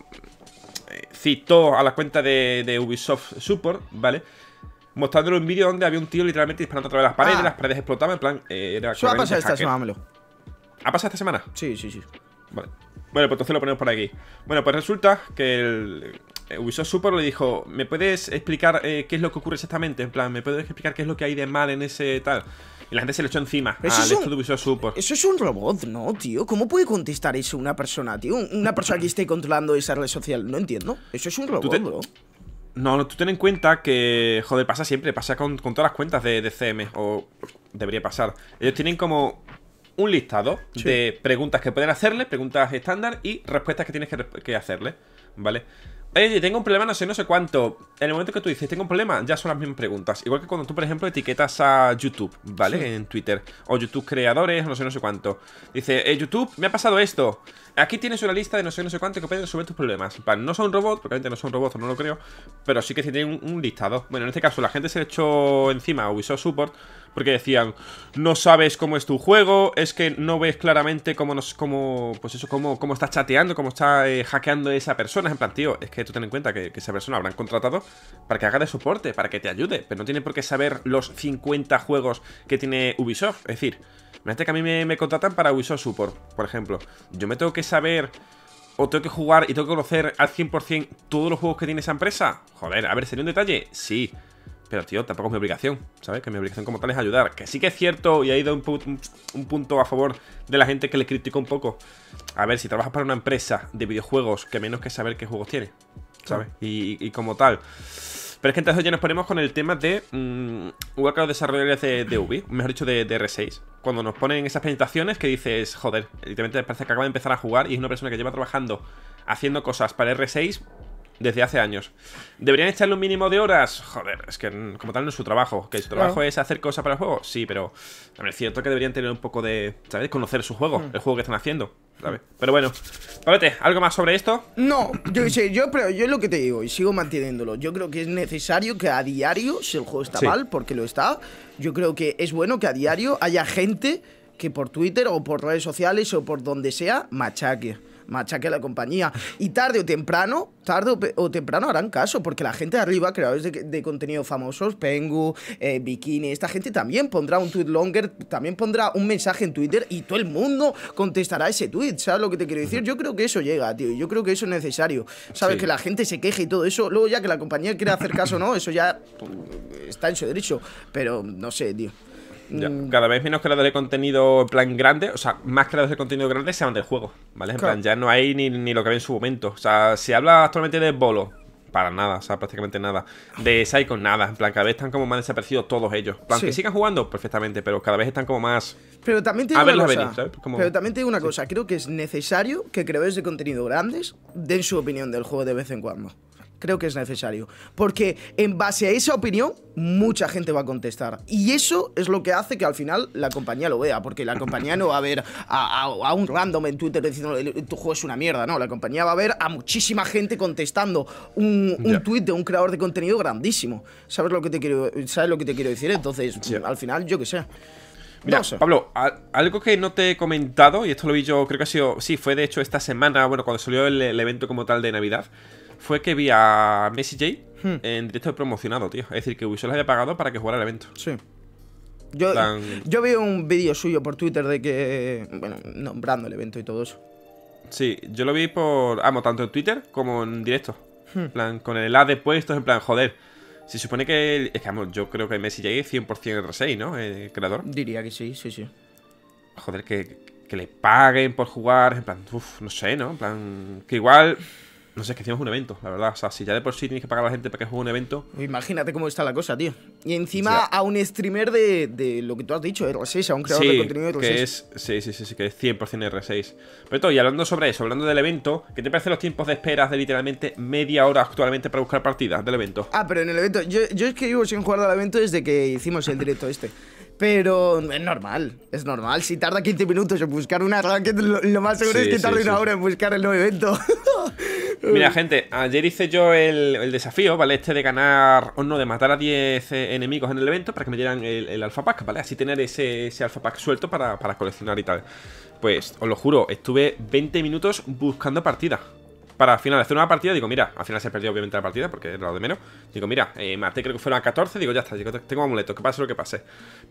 citó a la cuenta de, Ubisoft Support, ¿vale? Mostrándole un vídeo donde había un tío literalmente disparando a través de las ah. paredes, las paredes explotaban, en plan... Eh, era Eso ha pasado esta semana, ¿Ha pasado esta semana? Sí, sí, sí. Vale. Bueno, pues entonces lo ponemos por aquí. Bueno, pues resulta que el, eh, Ubisoft Support le dijo, ¿me puedes explicar eh, qué es lo que ocurre exactamente? En plan, ¿me puedes explicar qué es lo que hay de mal en ese tal? Y la gente se le echó encima eso es un robot, ¿no, tío? ¿Cómo puede contestar eso una persona, tío? Una persona que esté controlando esa red social. No entiendo. Eso es un robot, No, no, tú ten en cuenta que, joder, pasa siempre, pasa con, todas las cuentas de, CM, o debería pasar. Ellos tienen como un listado de preguntas que pueden hacerle, preguntas estándar y respuestas que tienes que, que hacerle, ¿vale? Oye, tengo un problema, no sé, no sé cuánto. En el momento que tú dices, tengo un problema, ya son las mismas preguntas. Igual que cuando tú, por ejemplo, etiquetas a YouTube, ¿vale? En Twitter. O YouTube creadores, no sé, no sé cuánto. Dice, eh, YouTube, me ha pasado esto. Aquí tienes una lista de no sé, no sé cuánto que pueden resolver tus problemas. no son robots, porque no son robots, no lo creo. Pero sí que tienen un, listado. Bueno, en este caso, la gente se le echó encima a Ubisoft Support porque decían, no sabes cómo es tu juego, es que no ves claramente cómo nos, cómo, pues eso, cómo, cómo estás chateando, cómo está eh, hackeando esa persona. En plan, tío, es que tú ten en cuenta que, esa persona habrán contratado para que haga de soporte, para que te ayude. Pero no tiene por qué saber los 50 juegos que tiene Ubisoft. Es decir, imagínate que a mí me, me contratan para Ubisoft Support, por ejemplo. Yo me tengo que saber o tengo que jugar y tengo que conocer al 100% todos los juegos que tiene esa empresa? Joder, a ver, ¿sería un detalle? Sí. Pero, tío, tampoco es mi obligación, ¿sabes? Que mi obligación como tal es ayudar. Que sí que es cierto, y ha ido un, punto a favor de la gente que le criticó un poco. A ver, si trabajas para una empresa de videojuegos, que menos que saber qué juegos tiene, ¿sabes? Y, como tal. Pero es que entonces ya nos ponemos con el tema de mmm, los desarrolladores de, Ubi, mejor dicho de, R6. Cuando nos ponen esas presentaciones que dices, joder, literalmente parece que acaba de empezar a jugar y es una persona que lleva trabajando haciendo cosas para R6 desde hace años. ¿Deberían echarle un mínimo de horas? Joder, es que mm, como tal no es su trabajo. ¿Que su trabajo es hacer cosas para el juego? Sí, pero es cierto que deberían tener un poco de, ¿sabes? Conocer su juego, mm. el juego que están haciendo. ¿sabes? Pero bueno, ¿algo más sobre esto? No, yo es yo, pero lo que te digo, y sigo manteniéndolo, yo creo que es necesario que a diario, si el juego está mal, porque lo está, yo creo que es bueno que a diario haya gente que por Twitter o por redes sociales o por donde sea machaque machaque a la compañía. Y tarde o temprano, tarde o temprano harán caso, porque la gente de arriba, creadores de, de contenido famosos, Pengu, eh, Bikini, esta gente también pondrá un tweet longer, también pondrá un mensaje en Twitter y todo el mundo contestará ese tweet. ¿Sabes lo que te quiero decir? Yo creo que eso llega, tío. Yo creo que eso es necesario. ¿Sabes? Que la gente se queja y todo eso. Luego ya que la compañía Quiere hacer caso o no, eso ya pues, está en su derecho. Pero no sé, tío. Mm. cada vez menos creadores de contenido en plan grande, o sea, más creadores de contenido Grandes se van del juego, ¿vale? En plan, ya no hay ni, lo que había en su momento. O sea, si habla actualmente de Bolo, para nada, o sea, prácticamente nada. De Psycho, nada. En plan, cada vez están como más desaparecidos todos ellos. En plan, que sigan jugando perfectamente, pero cada vez están como más. Pero también te una cosa. Pero también una cosa. Creo que es necesario que creadores de contenido grandes den su opinión del juego de vez en cuando creo que es necesario. Porque en base a esa opinión, mucha gente va a contestar. Y eso es lo que hace que al final la compañía lo vea. Porque la compañía no va a ver a, un random en Twitter diciendo eh, tu juego es una mierda. No, la compañía va a ver a muchísima gente contestando un, tweet de un creador de contenido grandísimo. ¿Sabes lo que te quiero, sabes lo que te quiero decir? Entonces, al final, yo que sé. Mira, Pablo, algo que no te he comentado, y esto lo vi yo, creo que ha sido, sí, fue de hecho esta semana, bueno, cuando salió el evento como tal de Navidad, fue que vi a Messi J hmm. en directo promocionado, tío. Es decir, que Ubisoft lo había pagado para que jugara el evento. Sí. Yo, vi un vídeo suyo por Twitter de que. Bueno, nombrando el evento y todo eso. Sí, yo lo vi por. Amo, tanto en Twitter como en directo. Hmm. En plan, con el A de puestos, en plan, joder. Se supone que. es que, vamos, yo creo que Messi J es 100% R6, ¿no? El creador. Diría que sí, sí, sí. Joder, que, que le paguen por jugar. En plan, uff, no sé, ¿no? En plan, que igual no sé, es que hicimos un evento, la verdad. O sea, si ya de por sí tienes que pagar a la gente para que juegue un evento. Imagínate cómo está la cosa, tío. Y encima a un streamer de, lo que tú has dicho, R6, a un creador de contenido de R6. Que es, sí, sí, sí, sí, que es 100% R6. Pero todo, y hablando sobre eso, hablando del evento, ¿qué te parecen los tiempos de espera de literalmente media hora actualmente para buscar partidas del evento? Ah, pero en el evento, yo, yo es que vivo sin jugar al evento desde que hicimos el directo este. Pero es normal, es normal. Si tarda 15 minutos en buscar una arranque, lo, más seguro es que tarde una hora en buscar el nuevo evento. Mira, gente, ayer hice yo el, desafío, ¿vale? Este de ganar, o no, de matar a 10 eh, enemigos en el evento para que me dieran el, alfa pack, ¿vale? Así tener ese, ese alfa pack suelto para, para coleccionar y tal. Pues, os lo juro, estuve 20 minutos buscando partida para al final hacer una partida, digo, mira, al final se perdió obviamente la partida, porque era lo de menos. Digo, mira, eh, creo que fueron a 14, digo, ya está, tengo amuleto. que pase lo que pase.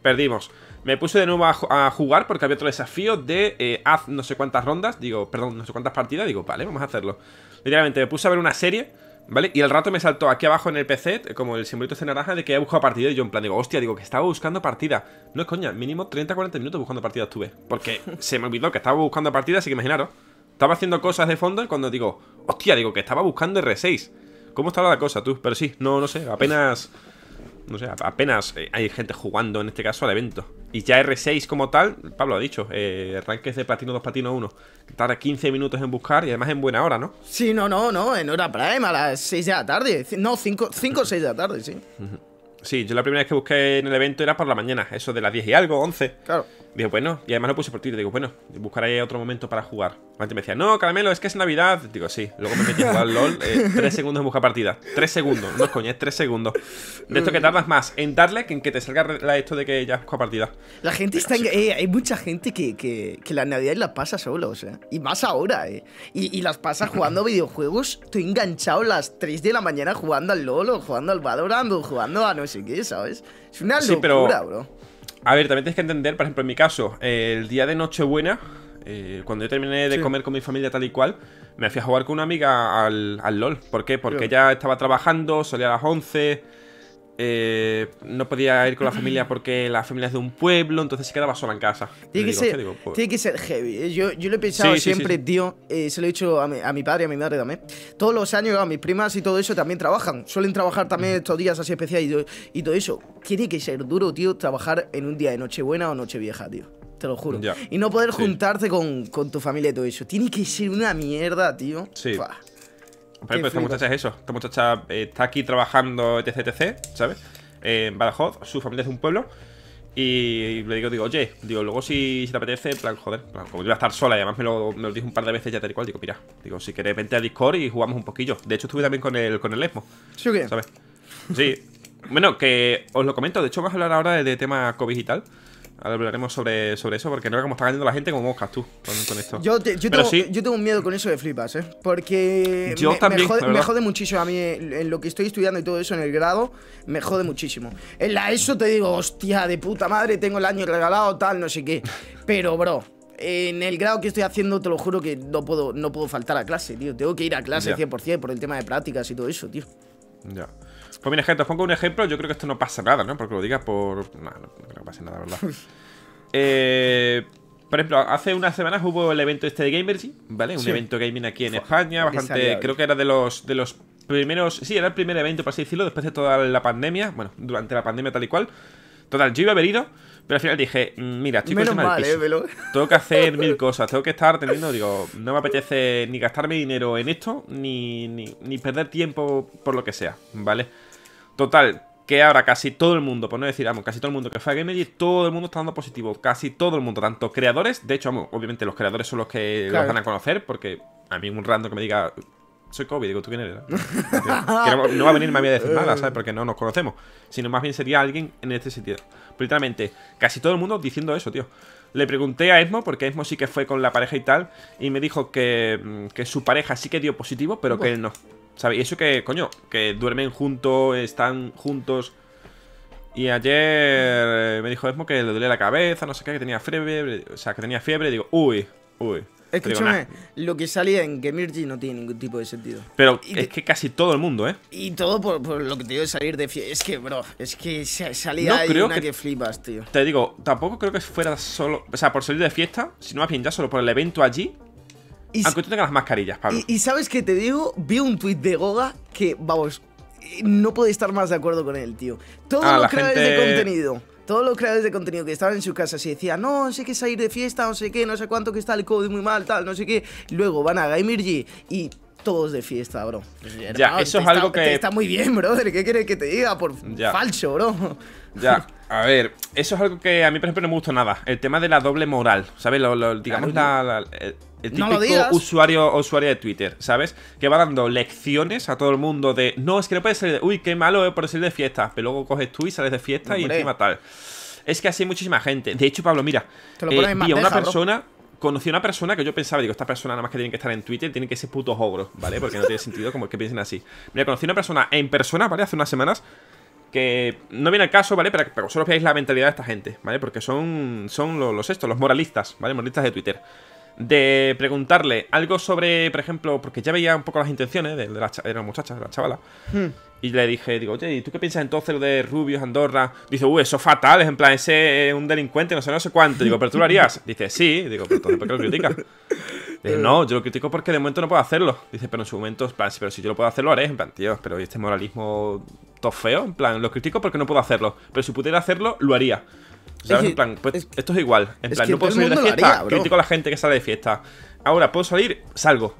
Perdimos. Me puse de nuevo a, jugar porque había otro desafío de eh, haz no sé cuántas rondas, digo, perdón, no sé cuántas partidas, digo, vale, vamos a hacerlo. Literalmente me puse a ver una serie ¿Vale? Y al rato me saltó aquí abajo en el PC, como el simbolito de este naranja, de que he buscado partida. Y yo, en plan, digo, hostia, digo, que estaba buscando partida. No es coña, mínimo 30-40 minutos buscando partidas estuve. Porque se me olvidó que estaba buscando partida, así que imaginaros. Estaba haciendo cosas de fondo y cuando digo, Hostia, digo, que estaba buscando R6. ¿Cómo estaba la cosa, tú? Pero sí, no, no sé, apenas... No sé, apenas eh, hay gente jugando, en este caso, al evento. Y ya R6 como tal, Pablo ha dicho, eh, ranques de patino 2, patino 1. Tarda 15 minutos en buscar y además en buena hora, ¿no? Sí, no, no, no, en hora prime, a las 6 de la tarde. No, 5 o 6 de la tarde, sí. Sí, yo la primera vez que busqué en el evento era por la mañana, eso de las 10 y algo, 11. Claro. Digo, bueno, y además lo puse por ti Digo, bueno, buscaré otro momento para jugar. Antes me decía, no, Caramelo, es que es Navidad. Digo, sí. Luego me metí a jugar LOL. Eh, tres segundos en buscar partida. Tres segundos. No es es tres segundos. De esto que tardas más en darle que en que te salga esto de que ya busco partida. La gente está. Eh, hay mucha gente que, que, que la Navidad la pasa o sea eh, Y más ahora, ¿eh? Y, y las pasa jugando videojuegos. Estoy enganchado a las 3 de la mañana jugando al LOL o jugando al Valorant o jugando a no sé qué, ¿sabes? Es una locura, bro. A ver, también tienes que entender, por ejemplo, en mi caso, el día de Nochebuena, eh, cuando yo terminé de comer con mi familia tal y cual, me fui a jugar con una amiga al, LOL. ¿Por qué? Porque ella estaba trabajando, salía a las 11 eh, no podía ir con la familia porque la familia es de un pueblo, entonces se quedaba sola en casa. Tiene, pues que, ser, heavy. Eh, yo, yo lo he pensado siempre, tío, eh, se lo he dicho a mi, a mi, padre a mi madre también. Todos los años, a mis primas y todo eso también trabajan. Suelen trabajar también estos días así especiales y, todo eso. Tiene que ser duro, tío, trabajar en un día de noche buena o noche vieja, tío te lo juro. Y no poder juntarte con, tu familia y todo eso. Tiene que ser una mierda, tío. Sí esta muchacha es eso. Esta muchacha eh, está aquí trabajando, etc, etc, ¿sabes? en Badajoz, su familia es de un pueblo. Y le digo, digo, oye, digo, luego si, te apetece, plan, joder, como yo iba a estar sola y además me lo, me dijo un par de veces ya tal y cual, digo, mira, digo, si querés vente a Discord y jugamos un poquillo. De hecho, estuve también con el, con el Esmo. ¿Sí ¿Sabes? Sí. bueno, que os lo comento, de hecho, vamos a hablar ahora de, de tema COVID y tal hablaremos sobre, sobre eso, porque no cómo está cayendo la gente como moscas tú con, esto. Yo, tengo, un miedo con eso de flipas, ¿eh? Porque yo me, también, jode, muchísimo a mí en lo que estoy estudiando y todo eso en el grado, me jode muchísimo. En la ESO te digo, hostia, de puta madre, tengo el año regalado, tal, no sé qué. Pero, bro, en el grado que estoy haciendo, te lo juro que no puedo, no puedo faltar a clase, tío. Tengo que ir a clase 100% por el tema de prácticas y todo eso, tío. Ya. Pues mira, gente, os pongo un ejemplo. Yo creo que esto no pasa nada, ¿no? Porque lo digas por. No, no, nada, ¿verdad? Eh, por ejemplo, hace unas semanas hubo el evento este de Gamergy, ¿vale? Un evento gaming aquí en España, bastante. Creo que era de los, de los primeros. Sí, era el primer evento, por así decirlo, después de toda la pandemia. Bueno, durante la pandemia tal y cual. Total, yo iba a haber pero al final dije, mm, mira, estoy Menos mal, ¿eh? Tengo que hacer mil cosas, tengo que estar teniendo, digo, no me apetece ni gastarme dinero en esto, ni, ni perder tiempo por lo que sea, ¿vale? Total, que ahora casi todo el mundo, por no decir, amo, casi todo el mundo que fue a y todo el mundo está dando positivo. Casi todo el mundo, tanto creadores, de hecho, amo, obviamente los creadores son los que los van a conocer, porque a mí un random que me diga, soy Covid digo, ¿tú quién eres? no, va a venir más a decir nada, ¿sabes? Porque no nos conocemos, sino más bien sería alguien en este sentido. literalmente, casi todo el mundo diciendo eso, tío. Le pregunté a Esmo, porque Esmo sí que fue con la pareja y tal, y me dijo que, mm, que su pareja sí que dio positivo, pero que él no. ¿Sabes? Y eso que, coño, que duermen juntos, están juntos. Y ayer eh, me dijo Esmo que le dolía la cabeza, no sé qué, que tenía fiebre. O sea, que tenía fiebre. digo, uy, uy. Escúchame, lo que salía en Gemirji no tiene ningún tipo de sentido. Pero es que casi todo el mundo, ¿eh? Y todo por, lo que te digo de salir de fiesta. Es que, bro, es que salía no, una que, flipas, tío. Te digo, tampoco creo que fuera solo. O sea, por salir de fiesta, sino más bien ya solo por el evento allí. Y Aunque tú tengas las mascarillas, Pablo. Y, sabes qué te digo, vi un tuit de Goga que, vamos, no puede estar más de acuerdo con él, tío. Todos ah, los creadores de contenido, todos los creadores de contenido que estaban en su casa se decían, no, no sé qué salir de fiesta, no sé qué, no sé cuánto que está el código muy mal, tal, no sé qué. Luego van a G y todos de fiesta, bro. ya, eso es algo que. Está muy bien, brother. ¿Qué quieres que te diga? Por falso, bro. Ya, a ver, eso es algo que a mí, por ejemplo, no me gusta nada. El tema de la doble moral, ¿sabes? Lo, digamos, la, el, típico usuario usuario de Twitter, ¿sabes? Que va dando lecciones a todo el mundo de no, es que no puede ser, de, uy, qué malo es por salir de fiesta. Pero luego coges tú y sales de fiesta y encima tal. Es que así hay muchísima gente. De hecho, Pablo, mira, Y eh, a una persona conocí una persona que yo pensaba, digo, esta persona nada más que tiene que estar en Twitter, tienen que ser putos ogros, ¿vale? Porque no tiene sentido como que piensen así. Mira, conocí una persona en persona, ¿vale? Hace unas semanas. Que no viene al caso, ¿vale? Para que solo veáis la mentalidad de esta gente, ¿vale? Porque son, son los, estos, los moralistas, ¿vale? Moralistas de Twitter. De preguntarle algo sobre, por ejemplo, porque ya veía un poco las intenciones de, de la, de muchacha, de la chavala. Hmm. Y le dije, digo, oye, ¿y tú qué piensas entonces lo de Rubios, Andorra? Dice, uy, eso es fatal, es en plan, ese es un delincuente, no sé, no sé cuánto. Digo, ¿pero tú lo harías? Dice, sí. Digo, ¿pero entonces por qué lo criticas? Dice, eh. no, yo lo critico porque de momento no puedo hacerlo. Dice, pero en su momento, plan, pero si yo lo puedo hacer, lo haré. En plan, tío, pero este moralismo todo feo, en plan, lo critico porque no puedo hacerlo. Pero si pudiera hacerlo, lo haría. ¿Sabes? en plan, pues, esto es igual. En plan, no puedo salir de fiesta, critico a la gente que sale de fiesta. Ahora, ¿puedo salir? Salgo.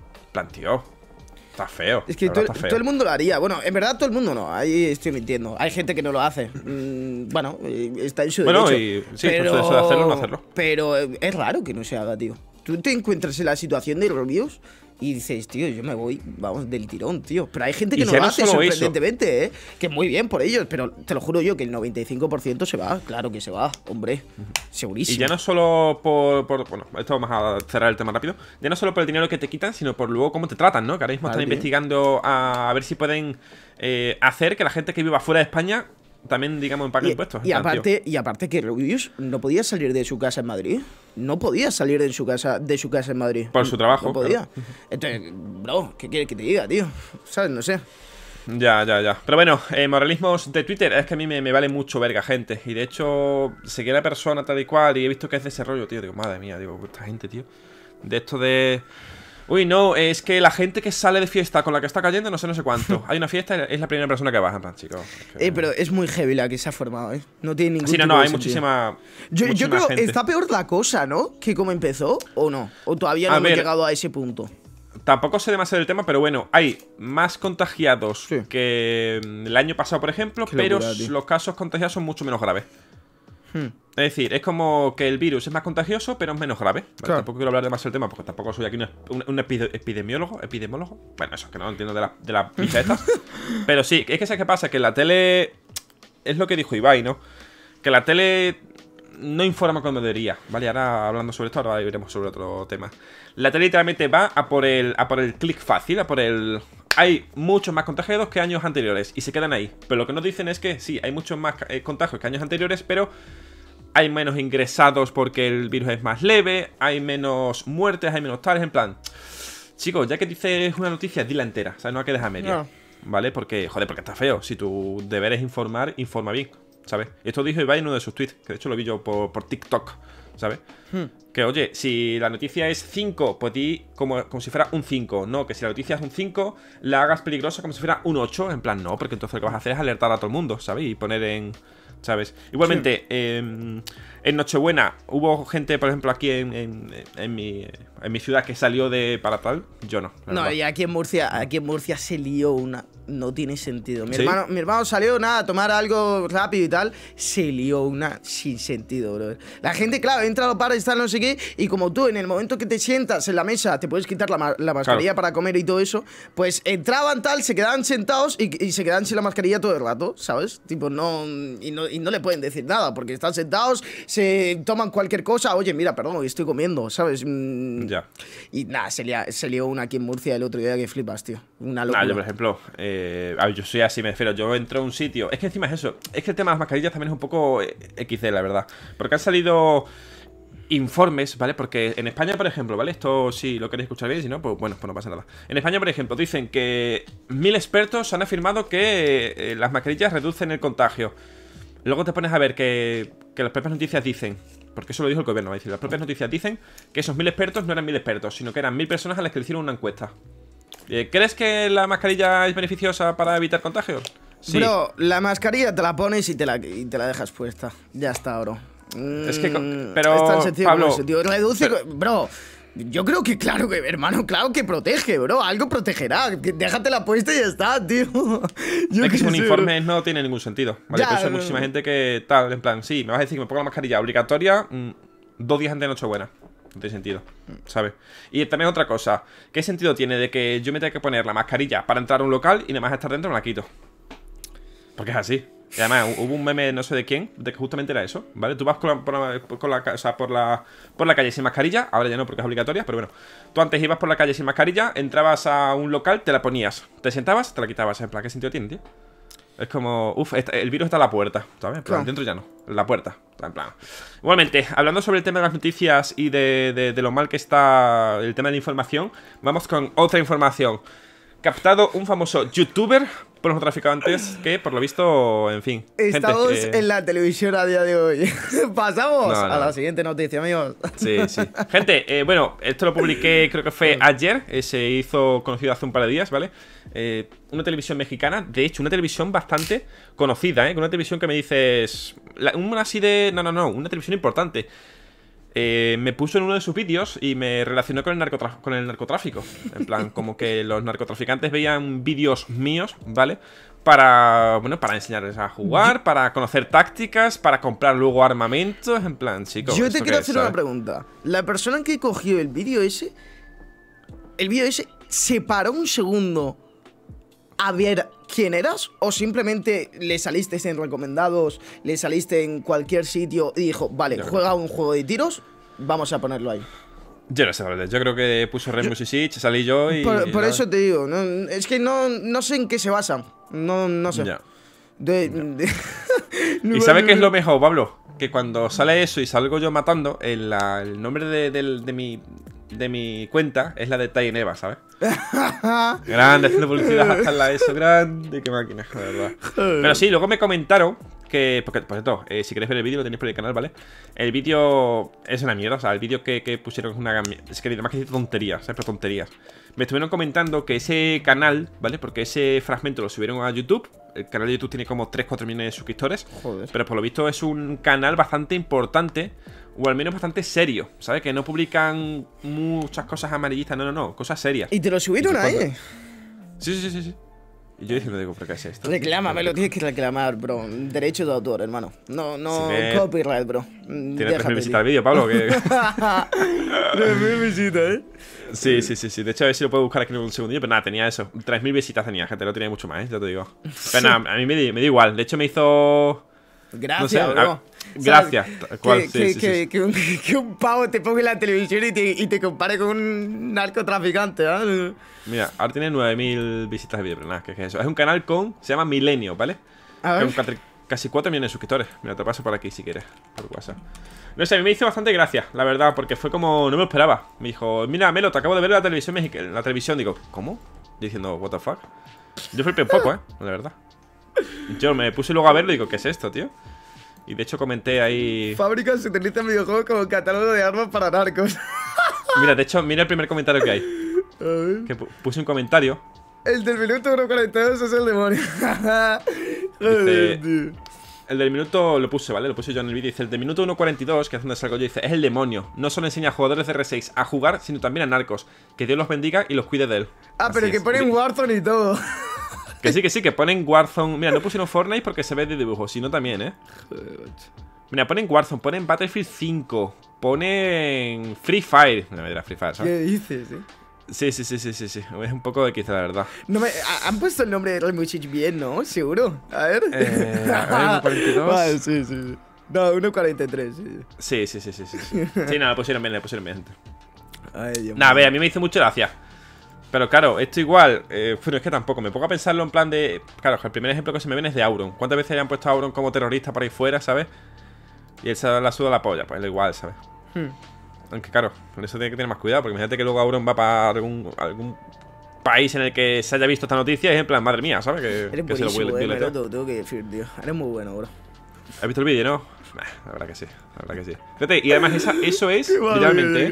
Está feo. Es que todo, el mundo lo haría. Bueno, en verdad todo el mundo no. Ahí estoy mintiendo. Hay gente que no lo hace. Mm, bueno, está en su derecho. Bueno, sí, pues pero, de no hacerlo. Pero eh, es raro que no se haga, tío. Tú te encuentras en la situación de Rubius y dices, tío, yo me voy, vamos, del tirón, tío. Pero hay gente que no va, sorprendentemente, ¿eh? Que muy bien por ellos, pero te lo juro yo que el 95% se va, claro que se va, hombre, segurísimo. Y ya no solo por, Bueno, esto vamos a cerrar el tema rápido. Ya no solo por el dinero que te quitan, sino por luego cómo te tratan, ¿no? Que ahora mismo están investigando a, ver si pueden eh, hacer que la gente que viva fuera de España también, digamos, en paga impuestos. Y aparte, y aparte que Rubius no podía salir de su casa en Madrid. No podía salir de su casa, de su casa en Madrid. Por su trabajo. No podía. Entonces, bro, ¿qué quieres que te diga, tío? ¿Sabes? No sé. Ya, ya, ya. Pero bueno, eh, moralismos de Twitter es que a mí me, vale mucho verga gente. Y de hecho, seguí a la persona tal y cual y he visto que es de ese rollo, tío. Digo, madre mía, digo, esta gente, tío. De esto de... Uy, no, es que la gente que sale de fiesta con la que está cayendo, no sé, no sé cuánto. Hay una fiesta, es la primera persona que baja, en chicos. Eh, pero es muy heavy la que se ha formado, ¿eh? No tiene ningún. Sí, no, no, hay muchísima. Yo, creo que está peor la cosa, ¿no? Que como empezó, o no. O todavía no hemos llegado a ese punto. Tampoco sé demasiado el tema, pero bueno, hay más contagiados que mm, el año pasado, por ejemplo, pero los casos contagiados son mucho menos graves. Hmm. Es decir, es como que el virus es más contagioso, pero es menos grave. Tampoco quiero hablar de más el tema, porque tampoco soy aquí un, epidemiólogo. Epidemiólogo. Bueno, eso es que no lo entiendo de las de la pizetas pero sí, es que ¿sabes qué pasa? Que la tele. Es lo que dijo Ibai, ¿no? Que la tele no informa cuando debería, ¿vale? Ahora hablando sobre esto, ahora iremos sobre otro tema. La tele literalmente va a por el, a por el clic fácil, a por el, hay muchos más contagiados que años anteriores y se quedan ahí. Pero lo que nos dicen es que sí, hay muchos más eh, contagios que años anteriores, pero hay menos ingresados porque el virus es más leve, hay menos muertes, hay menos tales, en plan... Chicos, ya que dices una noticia, dila entera, o sea, no hay quedes a media. ¿Vale? Porque, joder, porque está feo. Si tu deber es informar, informa bien, ¿sabes? Esto dijo Ibai en uno de sus tweets, que de hecho lo vi yo por TikTok, ¿sabes? Hmm. Que oye, si la noticia es 5, pues como, como si fuera un 5. No, que si la noticia es un 5, la hagas peligrosa como si fuera un 8. En plan, no, porque entonces lo que vas a hacer es alertar a todo el mundo, ¿sabes? Y poner en. ¿Sabes? Igualmente, em, en Nochebuena hubo gente, por ejemplo, aquí en, mi, ciudad que salió de para tal. Yo no. No, y aquí en Murcia, aquí en Murcia se lió una. No tiene sentido. Mi, hermano, mi hermano salió nada a tomar algo rápido y tal. Se lió una sin sentido, bro. La gente, claro, entra a los están no sé qué. Y como tú, en el momento que te sientas en la mesa, te puedes quitar la, mascarilla para comer y todo eso, pues entraban tal, se quedaban sentados y, se quedaban sin la mascarilla todo el rato, ¿sabes? Tipo, no y, no. le pueden decir nada, porque están sentados, se toman cualquier cosa. Oye, mira, perdón, estoy comiendo, ¿sabes? Mm. ya. Y nada, se, le se lió una aquí en Murcia el otro día que flipas, tío. Una locura. yo, por ejemplo, eh, yo soy así, me refiero. Yo entro a un sitio. Es que encima es eso. Es que el tema de las mascarillas también es un poco eh, XD, la verdad. Porque han salido informes, ¿vale? Porque en España, por ejemplo, ¿vale? Esto si lo queréis escuchar bien, si no, pues bueno, pues no pasa nada. En España, por ejemplo, dicen que mil expertos han afirmado que eh, las mascarillas reducen el contagio. Luego te pones a ver que, que las propias noticias dicen, porque eso lo dijo el gobierno, es decir, las propias noticias dicen que esos mil expertos no eran mil expertos, sino que eran mil personas a las que le hicieron una encuesta. Eh, ¿Crees que la mascarilla es beneficiosa para evitar contagios? Sí. la mascarilla te la pones y te la, te la dejas puesta. Ya está, oro es que, pero bro. Yo creo que, claro que, hermano, claro que protege, bro. Algo protegerá. Déjate la puesta y ya está, tío. es que un informe no tiene ningún sentido. Vale, hay muchísima gente que tal, en plan, sí, me vas a decir que me pongo la mascarilla obligatoria mm, dos días antes de Nochebuena. No tiene sentido, ¿sabes? Y también otra cosa, ¿qué sentido tiene de que yo me tenga que poner la mascarilla para entrar a un local y nada más estar dentro me la quito? Porque es así. Y además, hubo un meme, no sé de quién, de que justamente era eso, ¿vale? Tú vas con por, la, por, la, calle sin mascarilla, ahora ya no porque es obligatoria, pero bueno. Tú antes ibas por la calle sin mascarilla, entrabas a un local, te la ponías, te sentabas, te la quitabas. En plan, ¿qué sentido tiene, tío? Es como, uff, el virus está a la puerta, ¿sabes? Pero dentro ya no, en la puerta. En plan. Igualmente, hablando sobre el tema de las noticias y de, lo mal que está el tema de la información, vamos con otra información captado un famoso youtuber por los traficantes que, por lo visto, en fin. Estamos eh, en la televisión a día de hoy. Pasamos a la siguiente noticia, amigos. Sí, sí. Gente, eh, bueno, esto lo publiqué, creo que fue ayer. Eh, se hizo conocido hace un par de días, ¿vale? una televisión mexicana, de hecho, una televisión bastante conocida, ¿eh? Una televisión que me dices. una así de. No, no, no, una televisión importante. Eh, me puso en uno de sus vídeos y me relacionó con el, con el narcotráfico. En plan, como que los narcotraficantes veían vídeos míos, ¿vale? para bueno para enseñarles a jugar, para conocer tácticas, para comprar luego armamentos, en plan, chicos. Yo te quiero hacer una pregunta. La persona que cogió el vídeo ese, el vídeo ese se paró un segundo a ver quién eras o simplemente le saliste en recomendados, le saliste en cualquier sitio y dijo, vale, juega un juego de tiros, vamos a ponerlo ahí. Yo no sé, yo creo que puso Remus y salí yo y... Por, eso te digo, es que no, no, sé en qué se basa, no, no sé. ¿Y sabes qué es lo mejor, Pablo? Que cuando sale eso y salgo yo matando, el, nombre de, de, mi de mi cuenta es la de Eva, ¿sabes? grande, haciendo publicidad hasta la ESO, grande, qué máquina, de verdad. Pero sí, luego me comentaron que, porque, por cierto, eh, si queréis ver el vídeo, lo tenéis por el canal, ¿vale? El vídeo es una mierda, o sea, el vídeo que, pusieron es una... Es que además que es tonterías, ¿sabes? Pero tonterías. Me estuvieron comentando que ese canal, ¿vale? Porque ese fragmento lo subieron a YouTube. El canal de YouTube tiene como 3-4 millones de suscriptores. Joder. Pero por lo visto es un canal bastante importante o al menos bastante serio, ¿sabes? Que no publican muchas cosas amarillistas, no, no, no, cosas serias. Y te lo subieron ahí. Sí, sí, sí, sí. Y yo diciendo, digo, ¿pero qué es esto? Reclámame, lo tienes que reclamar, bro. Derecho de autor, hermano. No, no, copyright, bro. Tiene 3.000 visitas al vídeo, Pablo. 3.000 visitas, ¿eh? Sí, sí, sí, sí. De hecho, a ver si lo puedo buscar aquí en un segundo, pero nada, tenía eso. 3.000 visitas tenía, gente, lo tenía mucho más, ¿eh? ya te digo. Pero nada, a mí me, dio igual. De hecho, me hizo... Gracias, bro. Gracias. que, Un, pavo te ponga en la televisión y te, compare con un narcotraficante. ¿ah? Mira, ahora tiene 9000 visitas de video, pero que es eso. Es un canal con. Se llama Milenio, ¿vale? A ver. casi 4 millones de suscriptores. Mira, te paso por aquí si quieres, No sé, a mí me hizo bastante gracia, la verdad, porque fue como. No me lo esperaba. Me dijo, mira, Melo, te acabo de ver en la televisión mexicana. La televisión, digo, ¿cómo? Diciendo, ¿what the fuck? Yo flipé un poco, ¿eh? La verdad. Yo me puse luego a verlo y digo, ¿qué es esto, tío? Y de hecho comenté ahí... Fábricas se utiliza en videojuegos como catálogo de armas para narcos. mira, de hecho, mira el primer comentario que hay. Que puse un comentario. El del minuto 1.42 es el demonio. El del minuto lo puse, ¿vale? Lo puse yo en el vídeo. Dice, el del minuto 1.42, que es donde salgo yo, dice, es el demonio. No solo enseña a jugadores de R6 a jugar, sino también a narcos. Que Dios los bendiga y los cuide de él. Ah, pero que ponen Warzone y todo. Que sí, que sí, que ponen Warzone. Mira, no pusieron Fortnite porque se ve de dibujo, sino también, ¿eh? Mira, ponen Warzone, ponen Battlefield 5, ponen Free Fire. No me dirás Free Fire, ¿sabes? ¿Qué dices, eh? Sí, sí, sí, sí, sí, sí. Es un poco de quizá, la verdad. No me, han puesto el nombre de Remuchich bien, ¿no? Seguro. A ver. Eh, 1.42. Vale, ah, sí, sí, No, 1.43. Sí, sí, sí, sí, sí. Sí, sí, sí, sí, no, le pusieron bien, le pusieron bien. Ay, Dios Nada, a ver, a mí me hizo mucha gracia. Pero claro, esto igual, eh, es que tampoco, me pongo a pensarlo en plan de... Claro, el primer ejemplo que se me viene es de Auron. ¿Cuántas veces hayan puesto a Auron como terrorista por ahí fuera, sabes? Y él se la suda la polla, pues él igual, ¿sabes? Hmm. Aunque claro, con eso tiene que tener más cuidado, porque imagínate que luego Auron va para algún, país en el que se haya visto esta noticia y es en plan, madre mía, ¿sabes? Que, Eres que se lo eh, tengo este. que decir, tío. Eres muy bueno, bro. ¿Has visto el vídeo, no? Nah, la verdad que sí, la verdad que sí. Fíjate, y además eso es, literalmente...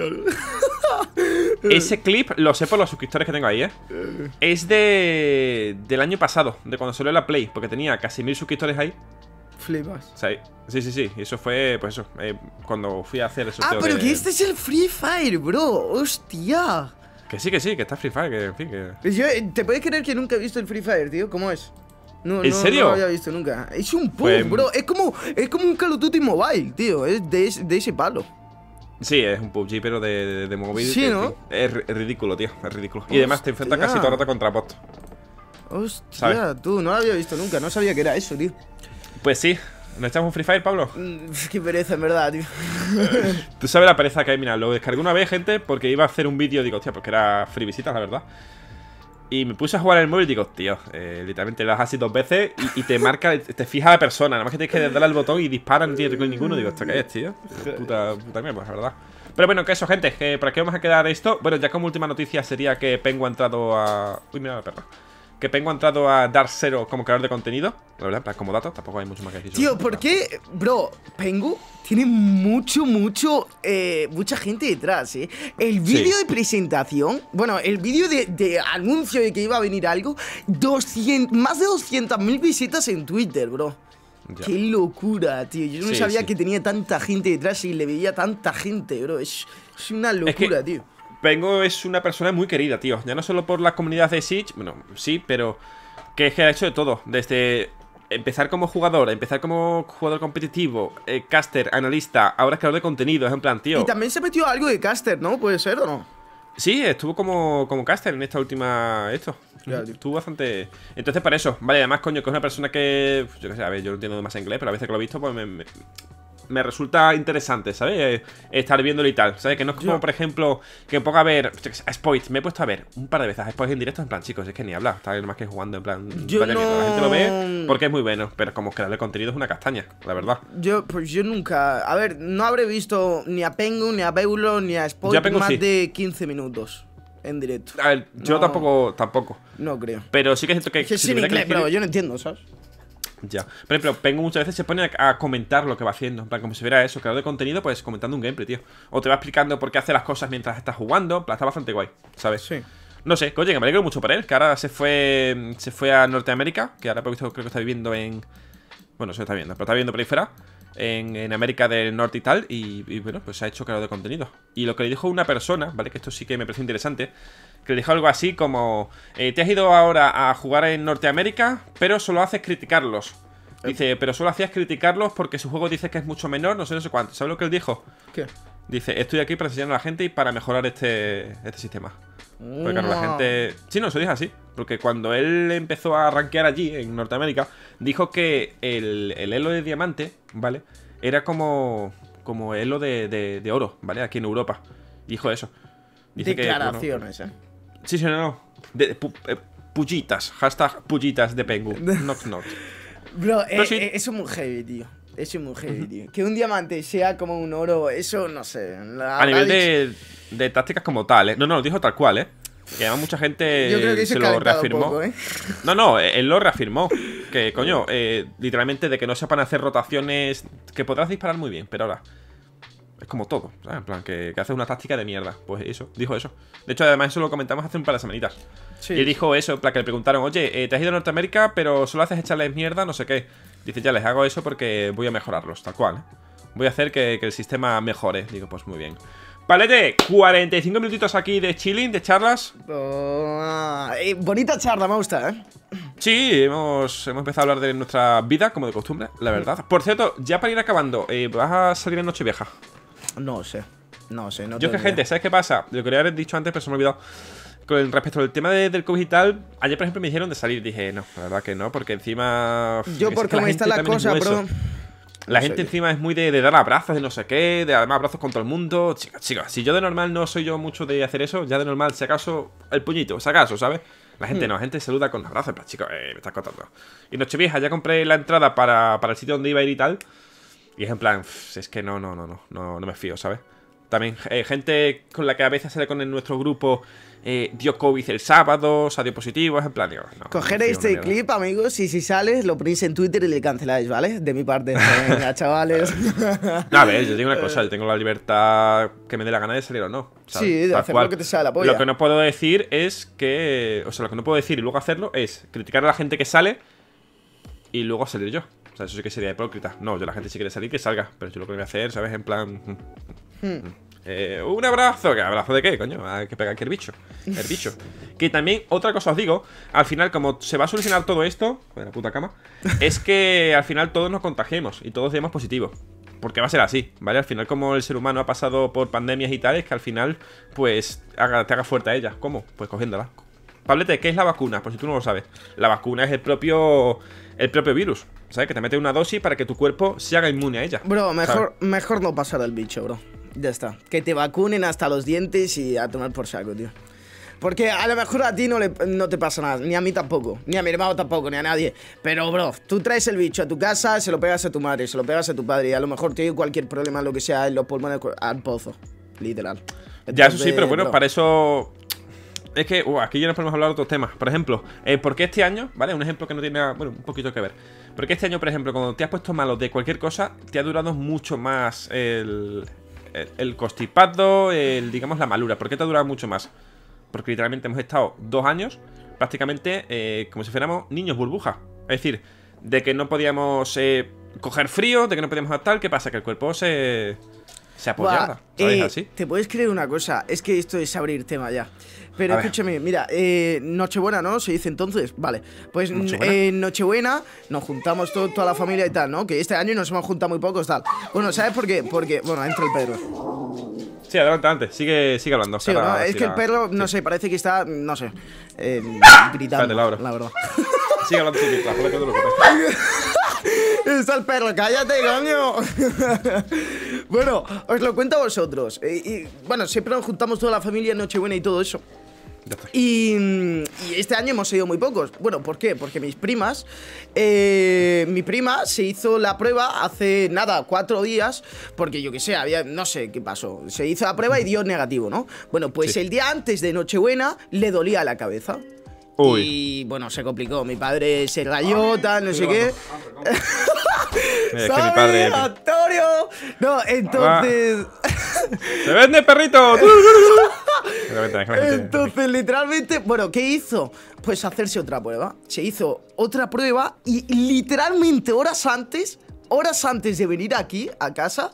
Ese clip lo sé por los suscriptores que tengo ahí, ¿eh? Es de. del año pasado, de cuando salió la Play, porque tenía casi mil suscriptores ahí. Flipas. sí, sí, sí. Eso fue, pues eso, eh, cuando fui a hacer el sorteo. Ah, pero que este es el Free Fire, bro. Hostia. Que sí, que sí, que está Free Fire, que en fin, pues eh, ¿Te puedes creer que nunca he visto el Free Fire, tío? ¿Cómo es? ¿En serio? No lo había visto nunca. Es un pub, pues, bro. Es como, es como un Call of Mobile, tío. Es de ese palo. Sí, es un PUBG, pero de, de, móvil. Sí, ¿no? Es, ridículo, tío. Es ridículo. Y además te enfrentas casi todo el rato contra bots. Hostia, tú, no lo había visto nunca. No sabía que era eso, tío. Pues sí. ¿No echamos un Free Fire, Pablo? Mm, qué pereza, en verdad, tío. Tú sabes la pereza que hay, mira, lo descargué una vez, gente, porque iba a hacer un vídeo, digo, hostia, porque pues era free visitas, la verdad. Y me puse a jugar el móvil digo, tío, eh, literalmente lo das así dos veces y, te marca, te fija la persona. Nada más que tienes que darle al botón y dispara, no tiene ninguno. Digo, ¿esto qué es, tío? Puta, puta mierda, la verdad. Pero bueno, que eso, gente, ¿para qué vamos a quedar esto? Bueno, ya como última noticia sería que tengo ha entrado a... Uy, mira la perra que Pengo ha entrado a dar cero como creador de contenido. La verdad, como dato, tampoco hay mucho más que decir. Tío, ¿por qué? Bro, Pengo tiene mucho, mucho, eh, mucha gente detrás, ¿eh? El vídeo de presentación, bueno, el vídeo de, anuncio de que iba a venir algo, 200, más de 200.000 visitas en Twitter, bro. Qué locura, tío. Yo no sabía que tenía tanta gente detrás y le veía tanta gente, bro. Es, una locura, tío. Vengo es una persona muy querida, tío. Ya no solo por la comunidad de Siege, bueno, sí, pero que, que ha hecho de todo. Desde empezar como jugador, empezar como jugador competitivo, eh, caster, analista, ahora es creador de contenido, es en plan, tío. Y también se metió algo de caster, ¿no? ¿Puede ser o no? Sí, estuvo como, como caster en esta última. Esto. estuvo bastante. Entonces, para eso. Vale, además, coño, que es una persona que. Yo no sé, a ver, yo no entiendo más inglés, pero a veces que lo he visto, pues me, me resulta interesante, ¿sabes? Eh, estar viéndolo y tal, ¿sabes? Que no es como, por ejemplo, que ponga a ver a Me he puesto a ver un par de veces a en directo, en plan, chicos, es que ni habla, está más que jugando, en plan, Yo la gente lo ve porque es muy bueno, pero como crearle contenido es una castaña, la verdad. Yo, pues yo nunca. A ver, no habré visto ni a Pengu, ni a Beulo, ni a Spoits más de 15 minutos en directo. A ver, yo tampoco, tampoco. No creo. Pero sí que es que. hay que yo no entiendo, ¿sabes? Por ejemplo, Pengo muchas veces se pone a, comentar lo que va haciendo. En plan, como si fuera eso, creador de contenido, pues comentando un gameplay, tío. O te va explicando por qué hace las cosas mientras estás jugando. En plan, está bastante guay, ¿sabes? Sí. No sé, coño, que me alegro mucho por él, que ahora se fue. Se fue a Norteamérica, que ahora por visto creo que está viviendo en. Bueno, se está viendo, pero está viendo por ahí fuera en, América del Norte y tal, y, bueno, pues se ha hecho claro de contenido. Y lo que le dijo una persona, ¿vale? Que esto sí que me parece interesante, que le dijo algo así como, eh, te has ido ahora a jugar en Norteamérica, pero solo haces criticarlos. Eh. Dice, pero solo hacías criticarlos porque su juego dice que es mucho menor, no sé, no sé cuánto. ¿Sabes lo que él dijo? ¿Qué? Dice, estoy aquí para enseñar a la gente y para mejorar este, este sistema. Porque claro, la gente. Sí, no, se dijo así. Porque cuando él empezó a rankear allí, en Norteamérica, dijo que el, el elo de diamante, ¿vale? Era como. como elo de, oro, ¿vale? Aquí en Europa. Dijo eso. Declaraciones, ¿eh? Sí, sí, no, no. De, eh, Hashtag pullitas de Pengu. knock knock. Bro, eh, eh, eso es muy heavy, tío es Que un diamante sea como un oro, eso no sé. a nivel de, tácticas como tal, ¿eh? No, no, lo dijo tal cual, ¿eh? Que además mucha gente se lo reafirmó. ¿eh? No, no, él lo reafirmó. Que, coño, eh, literalmente de que no sepan hacer rotaciones. Que podrás disparar muy bien, pero ahora. Es como todo, ¿sabes? En plan, que, haces hace una táctica de mierda. Pues eso, dijo eso. De hecho, además, eso lo comentamos hace un par de semanitas. Y dijo eso, en plan, que le preguntaron, oye, te has ido a Norteamérica, pero solo haces echarles mierda, no sé qué. Dice, ya les hago eso porque voy a mejorarlos, tal cual. ¿eh? Voy a hacer que, el sistema mejore. Digo, pues muy bien. Palete, 45 minutitos aquí de chilling, de charlas. bonita charla, me gusta, ¿eh? Sí, hemos, hemos, empezado a hablar de nuestra vida, como de costumbre, la verdad. Por cierto, ya para ir acabando, eh, ¿vas a salir en Nochevieja? No sé, no sé, no Yo que, gente, ¿sabes qué pasa? Lo quería haber dicho antes, pero se me ha olvidado con respecto al tema del COVID y tal, ayer, por ejemplo, me dijeron de salir. Dije, no, la verdad que no, porque encima. Yo, porque me está la cosa, bro. La gente encima es muy de, dar abrazos, de no sé qué, de además abrazos con todo el mundo. Chicas, chicas, si yo de normal no soy yo mucho de hacer eso, ya de normal, si acaso, el puñito, si acaso, ¿sabes? La gente hmm. no, la gente saluda con abrazos, plan, chicos, eh, me estás contando. Y noche vieja ya compré la entrada para, el sitio donde iba a ir y tal. Y es en plan, es que no, no, no, no, no, no me fío, ¿sabes? También eh, gente con la que a veces sale con nuestro grupo eh, dio COVID el sábado, salió positivo, es en plan, no, Coger este clip, amigos, y si sales, lo ponéis en Twitter y le canceláis, ¿vale? De mi parte, chavales. a ver, yo digo una cosa, yo tengo la libertad que me dé la gana de salir o no. Sí, de hacer lo que te sale Lo que no puedo decir es que, o sea, lo que no puedo decir y luego hacerlo es criticar a la gente que sale y luego salir yo. O sea, eso sí que sería hipócrita. No, yo la gente si quiere salir, que salga. Pero yo lo que voy a hacer, ¿sabes? En plan... Hmm. Hmm, hmm. Eh, un abrazo. ¿Qué abrazo de qué, coño? Hay ah, que pegar aquí el bicho. El bicho. que también, otra cosa os digo, al final, como se va a solucionar todo esto, con la puta cama, es que al final todos nos contagiemos y todos demos positivo. Porque va a ser así, ¿vale? Al final, como el ser humano ha pasado por pandemias y tales, que al final, pues, te haga fuerte a ella. ¿Cómo? Pues cogiéndola. Pablete, ¿qué es la vacuna? Por pues si tú no lo sabes. La vacuna es el propio el propio virus, ¿sabes? Que te mete una dosis para que tu cuerpo se haga inmune a ella. Bro, mejor, mejor no pasar el bicho, bro. Ya está. Que te vacunen hasta los dientes y a tomar por saco, tío. Porque a lo mejor a ti no, le, no te pasa nada, ni a mí tampoco, ni a mi hermano tampoco, ni a nadie. Pero, bro, tú traes el bicho a tu casa, se lo pegas a tu madre, se lo pegas a tu padre y a lo mejor tiene cualquier problema, lo que sea, en los pulmones al pozo. Literal. ya, eso sí, pero bueno, para eso es que uh, aquí ya nos podemos hablar de otros temas. Por ejemplo, porque eh, ¿por qué este año, ¿vale? Un ejemplo que no tiene, bueno, un poquito que ver. Porque este año, por ejemplo, cuando te has puesto malo de cualquier cosa, te ha durado mucho más el, el, costipado digamos la malura. ¿Por qué te ha durado mucho más? Porque literalmente hemos estado dos años prácticamente eh, como si fuéramos niños burbuja. Es decir, de que no podíamos eh, coger frío, de que no podíamos tal, ¿qué pasa? Que el cuerpo se, se apoyaba. Eh, te puedes creer una cosa, es que esto es abrir tema ya. Pero escúchame, mira, eh, Nochebuena, ¿no? Se dice entonces. Vale. Pues mm, Nochebuena, eh, Nochebuena nos juntamos toda la familia y tal, ¿no? Que este año nos hemos juntado muy pocos, tal. Bueno, ¿sabes por qué? Porque, bueno, entra el perro Sí, adelante, adelante. Sigue, hablando. es que el perro, no sé, parece que está, no sé, eh, ¡Ah! gritando. La verdad. sigue hablando, Está el perro, cállate, coño. bueno, os lo cuento a vosotros. y, bueno, siempre nos juntamos toda la familia en Nochebuena y todo eso. Y, este año hemos ido muy pocos. Bueno, ¿por qué? Porque mis primas. Eh, mi prima se hizo la prueba hace nada, cuatro días, porque yo que sé, había. No sé qué pasó. Se hizo la prueba y dio negativo, ¿no? Bueno, pues el día antes de Nochebuena le dolía la cabeza. Y bueno, se complicó. Mi padre se rayó, ah, tal, no sé qué. es Antonio! No, ah. entonces. ¡Se vende perrito! entonces, literalmente. Bueno, ¿qué hizo? Pues hacerse otra prueba. Se hizo otra prueba y literalmente horas antes, horas antes de venir aquí a casa,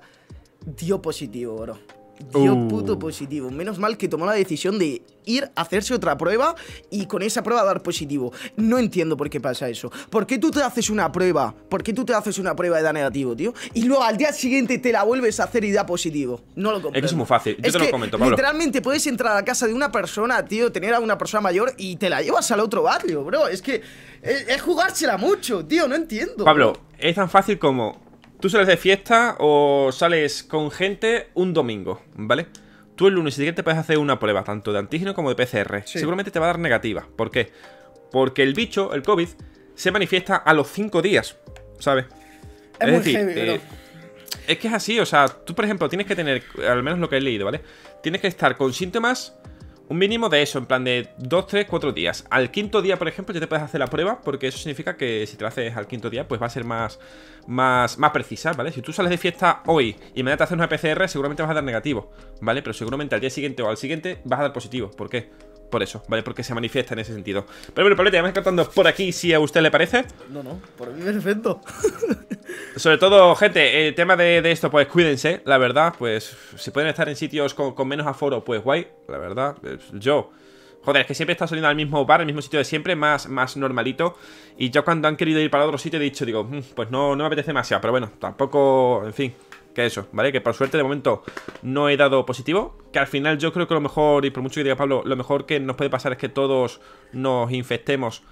dio positivo, bro. Tío uh. puto positivo. Menos mal que tomó la decisión de ir a hacerse otra prueba y con esa prueba dar positivo. No entiendo por qué pasa eso. ¿Por qué tú te haces una prueba? ¿Por qué tú te haces una prueba y da negativo, tío? Y luego al día siguiente te la vuelves a hacer y da positivo. No lo comprendo. Es que muy fácil. Yo te lo comento, Pablo. Literalmente puedes entrar a la casa de una persona, tío, tener a una persona mayor y te la llevas al otro barrio, bro. Es que eh, es, jugársela mucho, tío. No entiendo. Pablo, es tan fácil como Tú sales de fiesta o sales con gente un domingo, ¿vale? Tú el lunes siguiente puedes hacer una prueba, tanto de antígeno como de PCR. Seguramente te va a dar negativa. ¿Por qué? Porque el bicho, el COVID, se manifiesta a los cinco días, ¿sabes? Es, muy eh, es que es así, o sea, tú por ejemplo tienes que tener, al menos lo que he leído, ¿vale? Tienes que estar con síntomas un mínimo de eso, en plan de 2, 3, 4 días. Al quinto día, por ejemplo, ya te puedes hacer la prueba, porque eso significa que si te lo haces al quinto día, pues va a ser más, más, más precisa, ¿vale? Si tú sales de fiesta hoy y me das te hacer una PCR, seguramente vas a dar negativo, ¿vale? Pero seguramente al día siguiente o al siguiente vas a dar positivo. ¿Por qué? por eso, ¿vale? Porque se manifiesta en ese sentido. Pero bueno, Pablete, vamos cantando por aquí si a usted le parece. No, no, por mí perfecto. Sobre todo, gente, el tema de, esto, pues cuídense, la verdad, pues si pueden estar en sitios con, menos aforo, pues guay, la verdad. Pues, yo, Joder, es que siempre está saliendo al mismo bar, al mismo sitio de siempre, más, más normalito. Y yo cuando han querido ir para otro sitio he dicho, digo, mm, pues no, no me apetece demasiado. Pero bueno, tampoco, en fin, que eso, ¿vale? Que por suerte de momento no he dado positivo, que al final yo creo que lo mejor, y por mucho que diga Pablo, lo mejor que nos puede pasar es que todos nos infectemos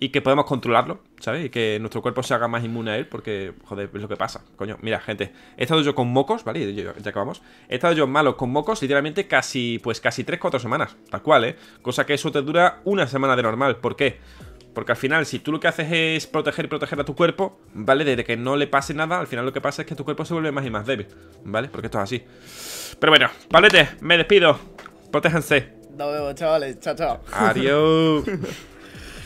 y que podamos controlarlo, ¿sabes? Y que nuestro cuerpo se haga más inmune a él, porque, joder, es lo que pasa, coño. Mira, gente, he estado yo con mocos, ¿vale? Ya acabamos. He estado yo malo con mocos, literalmente casi, pues casi 3-4 semanas, tal cual, ¿eh? Cosa que eso te dura una semana de normal, ¿por qué? Porque al final, si tú lo que haces es proteger y proteger a tu cuerpo, ¿vale? Desde que no le pase nada, al final lo que pasa es que tu cuerpo se vuelve más y más débil, ¿vale? Porque esto es así. Pero bueno, valete me despido. Protéjanse. Nos vemos, chavales. Chao, chao. Adiós.